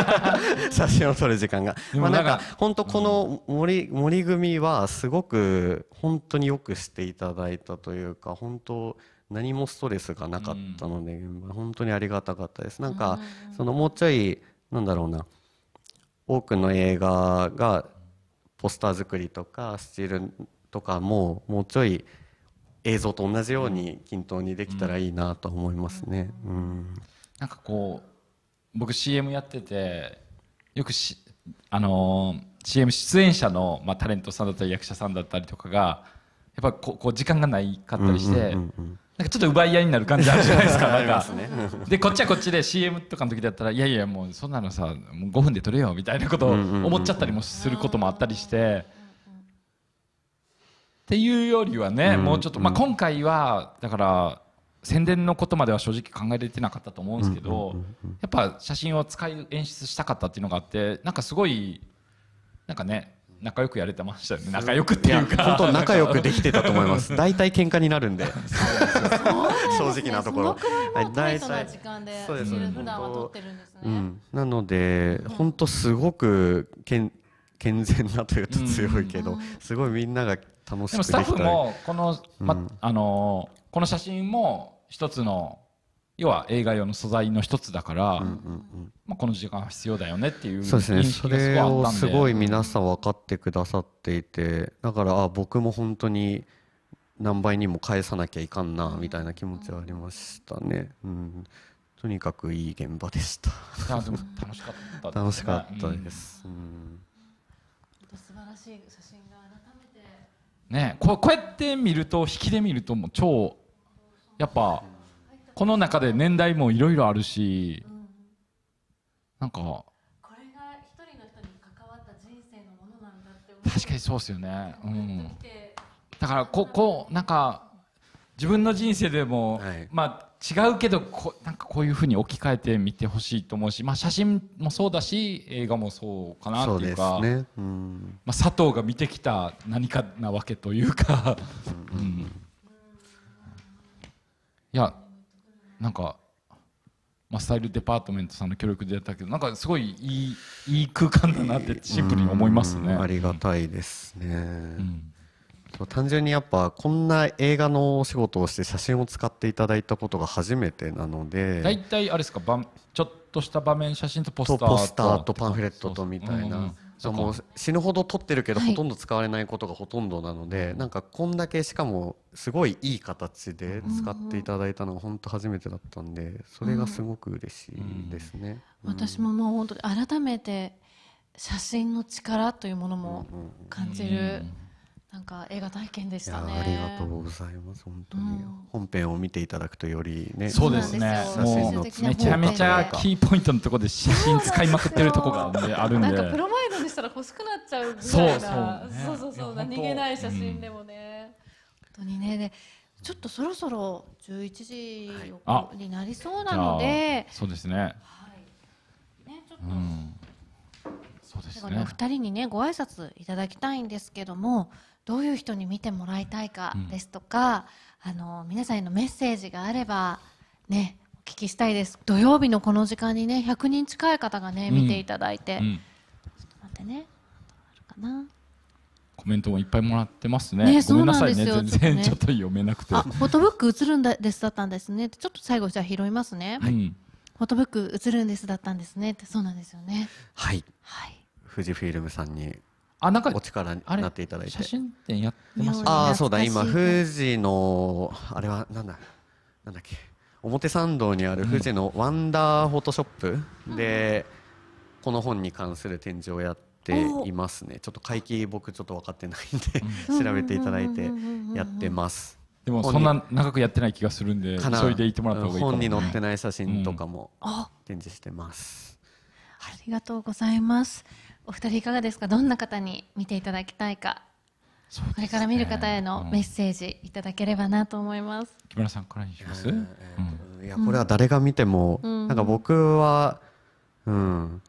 写真を撮る時間がまあなんか本当この森,、森組はすごく本当によくしていただいたというか本当何もストレスがなかったので、本当にありがたかったですなんかそのもうちょいなんだろうな多くの映画がポスター作りとかスチールとかももうちょい映像と同じように均等にできたらいいなと思いますね。うん、なんかこう僕 CM やっててよくし、あのー、CM 出演者の、まあ、タレントさんだったり役者さんだったりとかがやっぱここう時間がないかったりして、なんかちょっと奪い合いになる感じあるじゃないですか なんか でこっちはこっちで CM とかの時だったらいやいやもうそんなのさもう5分で撮れよみたいなことを思っちゃったりもすることもあったりして。っていうよりはね、うん、もうちょっと、まあ、今回はだから宣伝のことまでは正直考えれてなかったと思うんですけど、やっぱ写真を使い演出したかったっていうのがあってなんかすごいなんかね仲良くやれてましたよね仲良くっていうか本当仲良くできてたと思います 大体喧嘩になるんで正直なところい大体時間です、ね、普段は撮ってるんですね、うん、なので本当すごくけん健全なというと強いけど、すごいみんながでもスタッフもこの,、ま、うん、あのこの写真も一つの要は映画用の素材の一つだから、うんうんうんまあ、この時間は必要だよねっていうそうですねそれをすごい皆さん分かってくださっていてだからあ僕も本当に何倍にも返さなきゃいかんなみたいな気持ちはありましたね、うん、とにかくいい現場でした楽しかった 楽しかったです、うん、うん、素晴らしい写真が改めてねこうやって見ると引きで見るともう超やっぱこの中で年代もいろいろあるし、うん、なんかこれが一人の人に関わった人生のものなんだって確かにそうですよね、うん、だからここなんか自分の人生でも、はい、まあ違うけどこなんかこういうふうに置き換えてみてほしいと思うし、まあ、写真もそうだし映画もそうかなっていうか、ねうん、まあ、佐藤が見てきた何かなわけというかうんうん、いやなんか、まあ、スタイルデパートメントさんの協力でやったけどなんかすごいいいいい空間だなってシンプルに思いますね。ありがたいですね、そう単純にやっぱこんな映画のお仕事をして写真を使っていただいたことが初めてなので大体あれですかばちょっとした場面写真とポスターとポスターとパンフレットとみたいな。ううもう死ぬほど撮ってるけど、ほとんど使われないことがほとんどなので、はい、なんかこんだけしかもすごいいい形で使っていただいたのが本当初めてだったんでそれがすごく嬉しいですね、うんうん、私ももう本当に改めて写真の力というものも感じる。うんなんか映画体験でしたね。ありがとうございます。本当に、うん、本編を見ていただくとよりね。そうですね。もうめちゃめちゃキーポイントのところで写真使いまくってるとこがあるんで。なんかプロマイドにしたら欲しくなっちゃうぐらいな。そうそうそう何気ない写真でもね。うん、本当にねで。ちょっとそろそろ十一時になりそうなので、そうですね。はい。ねちょっと。うん、そうですね。お二人にねご挨拶いただきたいんですけども。どういう人に見てもらいたいかですとか、うん、あの皆さんへのメッセージがあればねお聞きしたいです土曜日のこの時間にね100人近い方がね見ていただいて、うん、ちょっと待ってねあるかなコメントもいっぱいもらってますね。ねそうなんですよ、ね、全然ちょっと読めなくて。あ、フォトブック映るんですだったんですね。ちょっと最後じゃ拾いますね。はい、フォトブック映るんですだったんですね。そうなんですよね。はい。はい。富士フィルムさんにあなんかお力になっていただいて写真展やってますよねああそうだ今富士のあれはなんだなんだっけ表参道にある富士のワンダーフォトショップで、この本に関する展示をやっていますねちょっと会期僕ちょっと分かってないんで、調べていただいてやってますでもそんな長くやってない気がするんで急いでいてもらった方がいい本に載ってない写真とかも展示してます、ありがとうございますお二人いかがですかどんな方に見ていただきたいか、ね、これから見る方へのメッセージいただければなと思います、木村さんからにします、いやこれは誰が見ても、うん、なんか僕はうん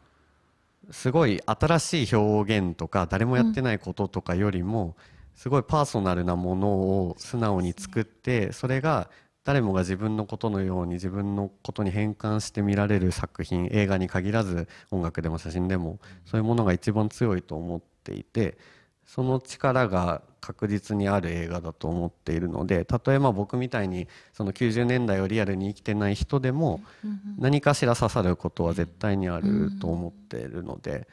すごい新しい表現とか誰もやってないこととかよりも、すごいパーソナルなものを素直に作ってそれが誰もが自分のことのように自分のことに変換して見られる作品映画に限らず音楽でも写真でもそういうものが一番強いと思っていてその力が確実にある映画だと思っているので例えば僕みたいにその90年代をリアルに生きてない人でも何かしら刺さることは絶対にあると思っているので。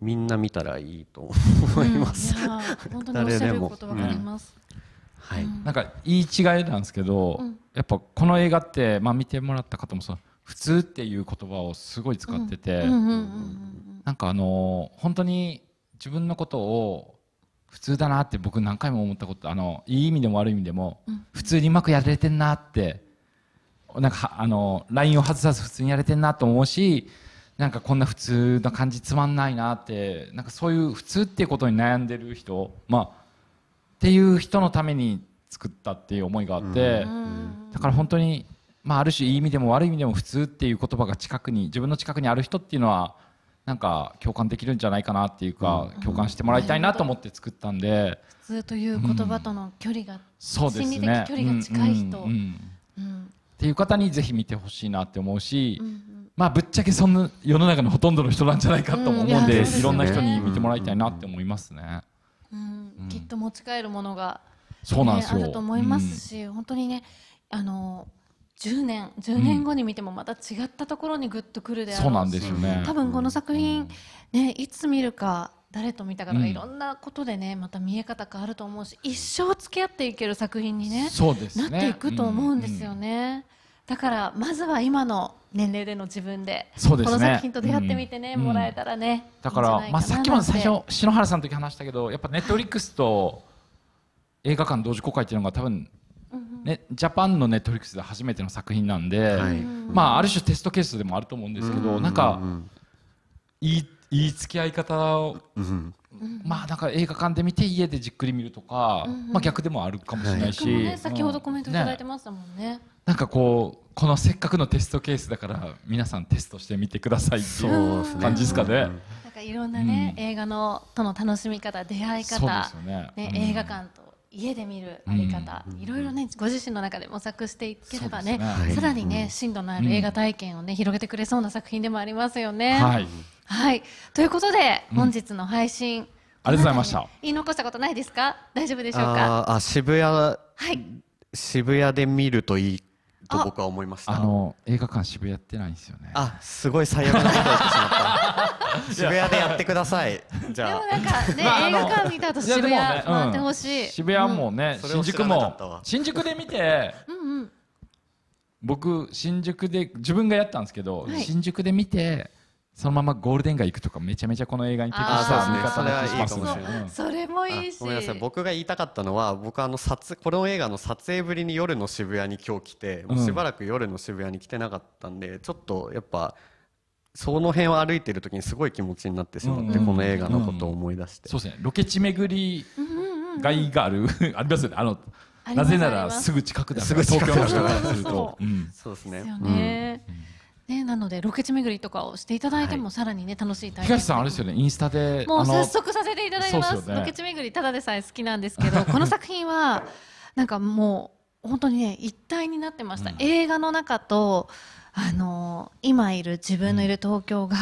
みんな見たらいいと思います、うん、い本当におっしゃることわかります、うんはい、なんか言い違いなんですけど、うん、やっぱこの映画って、まあ、見てもらった方もそ普通っていう言葉をすごい使ってて、なんかあの本当に自分のことを普通だなって僕何回も思ったことあのいい意味でも悪い意味でも、普通にうまくやれてんなってなんかあのラインを外さず普通にやれてんなと思うしなんかこんな普通な感じつまんないなってなんかそういう普通っていうことに悩んでる人まあっていう人のために作ったっていう思いがあって、だから本当に、まあ、ある種いい意味でも悪い意味でも普通っていう言葉が近くに自分の近くにある人っていうのはなんか共感できるんじゃないかなっていうか、共感してもらいたいなと思って作ったんで、普通という言葉との距離が、そうですね、距離が近い人、っていう方にぜひ見てほしいなって思うし、まあぶっちゃけそんな世の中のほとんどの人なんじゃないかと思うんで、いろんな人に見てもらいたいなって思いますね。うん、きっと持ち帰るものが、そうなんですよあると思いますし、本当にねあの10年10年後に見てもまた違ったところにぐっとくるであろうし、そうなんですよね多分この作品、ね、いつ見るか誰と見たかとか、うんいろんなことでねまた見え方があると思うし一生付き合っていける作品にねねなっていくと思うんですよね。だからまずは今の年齢での自分でそうです、ね、この作品と出会ってみてね、うん、もらえたらねだからまあ、さっきも最初篠原さんの時話したけどやっぱネットリックスと映画館同時公開っていうのが多分ね、ジャパンのネットリックスで初めての作品なんで、はい、まあ、ある種テストケースでもあると思うんですけど、うんうんうん、なんかいいいい付き合い方を、うんまあなんか映画館で見て家でじっくり見るとか、うんうん、まあ逆でもあるかもしれないし、はいね、先ほどコメントいただいてましたもんね、ねなんかこうこのせっかくのテストケースだから皆さんテストしてみてくださいっていう感じですかね。なんかいろんなね、映画のとの楽しみ方出会い方、ね映画館と家で見るあり方、いろいろねご自身の中で模索していければねさらにね深度のある映画体験をね広げてくれそうな作品でもありますよね。はい、ということで本日の配信、ありがとうございました。言い残したことないですか大丈夫でしょうかあ渋谷、はい、渋谷で見るといいと僕は思いましたあの映画館渋谷やってないんですよねあすごい最悪なこと言ってしまった 渋谷でやってくださいじゃあでもなんかね、映画館見た後渋谷回ってほしい、ねうん、渋谷もね、うん、新宿も新宿で見て うん、僕新宿で自分がやったんですけど、はい、新宿で見てそのままゴールデン街行くとかめちゃめちゃこの映画に適した見方な気がしますね。それもいいし。ごめんなさい。僕が言いたかったのは、僕あの撮この映画の撮影ぶりに夜の渋谷に今日来て、もうしばらく夜の渋谷に来てなかったんで、ちょっとやっぱ。その辺を歩いてる時にすごい気持ちになってしまって、この映画のことを思い出して。そうですね。ロケ地巡りがいがあるありますよね。あのなぜならすぐ近くだから東京の人からすると。そうですね。ね、なのでロケ地巡りとかをしていただいても、さらにね楽しい体験東さんあれですよねインスタでもう早速させていただきますロケ地巡りただでさえ好きなんですけど この作品はなんかもう本当にね一体になってました、映画の中とあの今いる自分のいる東京が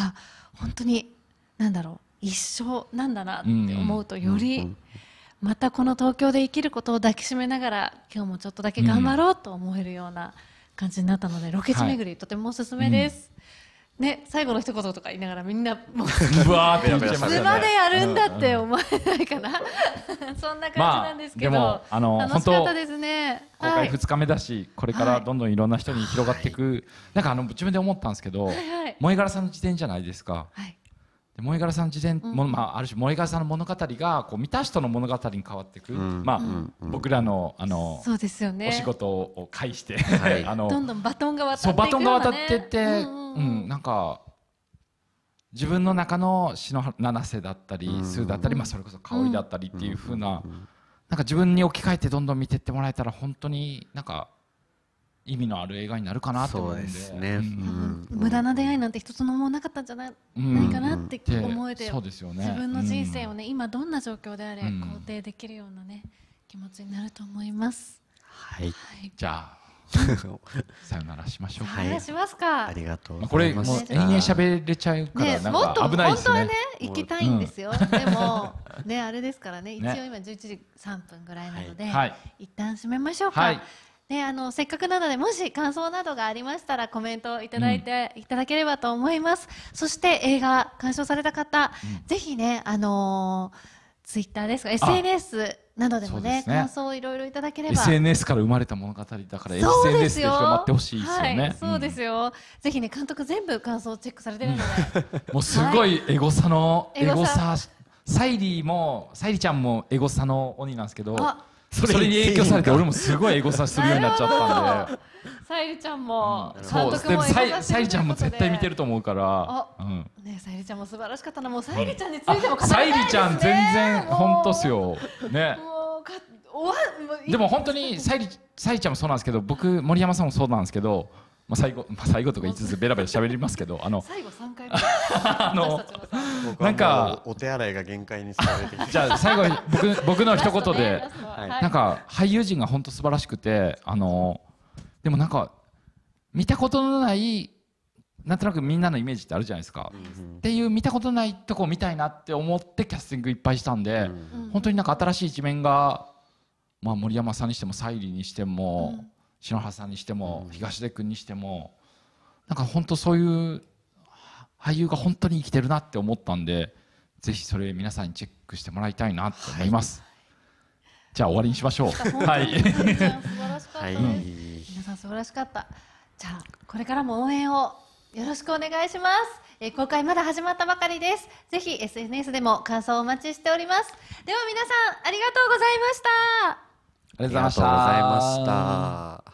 本当になんだろう一緒なんだなって思うとよりまたこの東京で生きることを抱きしめながら今日もちょっとだけ頑張ろうと思えるような、感じになったのでロケ地巡り、とてもおすすめです。うん、ね、最後の一言とか言いながらみんなもうわーって素場でやるんだって思えないかな、そんな感じなんですけど、まあ、あの楽しかったですね公開2日目だし、これからどんどんいろんな人に広がっていく、はい、なんかあの自分で思ったんですけど、はいはい、萌柄さんの自伝じゃないですか、はい、萌柄さん自伝、うん、もまあ、ある種萌柄さんの物語がこう見た人の物語に変わっていく、うん、まあ、うん、僕らのあのそうですよ、ね、お仕事を介して、はい、あのどんどんバトンが渡って、ね、バトンが渡ってって、うんなんか自分の中の篠七瀬だったり、スーだったり、まあ、それこそ香りだったりっていうふうな、なんか自分に置き換えてどんどん見てってもらえたら本当になんか。意味のある映画になるかなと思うんですね、うんうん、無駄な出会いなんて一つのもなかったんじゃない,、かなって思えて、うですよね、自分の人生をね、今どんな状況であれ肯定できるようなね気持ちになると思います。はい、はい、じゃあさよならしましょうはい、しますか。ありがとうこれもう延々喋れちゃうからなんか危ないですね。ねもっと本当はね行きたいんですよ。うん、でもねあれですからね、一応今11時3分ぐらいなので、はい、一旦閉めましょうか。はいね、あのせっかくなのでもし感想などがありましたらコメントいただいていただければと思います、うん、そして映画鑑賞された方、うん、ぜひねあのツイッターですか SNS などでもね、ね、感想をいろいろいただければ SNS から生まれた物語だから SNS で広まってほしいですよね、そうですよ、ぜひね監督全部感想をチェックされてるので もうすごいエゴサの、はい、エゴササイリーもサイリちゃんもエゴサの鬼なんですけどあそれに影響されて俺もすごいエゴサするようになっちゃったんでさゆりちゃんも監督もさゆりちゃんも絶対見てると思うからねさゆりちゃんも素晴らしかったなもうさゆりちゃんについても語さゆりちゃん全然本当っすよねでも本当にさゆりちゃんもそうなんですけど僕森山さんもそうなんですけどまあ、最後、まあ、最後とか言いつつべらべらしゃべりますけどあの最後三回 あのなんかお手洗いが限界にされてじゃ最後僕僕の一言で、なんか俳優陣が本当素晴らしくてあのでもなんか見たことのないなんとなくみんなのイメージってあるじゃないですか、っていう見たことないとこ見たいなって思ってキャスティングいっぱいしたんで、本当になんか新しい一面が、まあ、森山さんにしても沙莉にしても、篠原さんにしても、東出君にしてもなんか本当そういう俳優が本当に生きてるなって思ったんでぜひそれ皆さんにチェックしてもらいたいなと思います。はい、じゃあ終わりにしましょう。はい。素晴らしかった、ね、はい、皆さん素晴らしかった。じゃあこれからも応援をよろしくお願いします。えー、公開まだ始まったばかりです。ぜひ SNS でも感想をお待ちしております。では皆さんありがとうございました。ありがとうございました。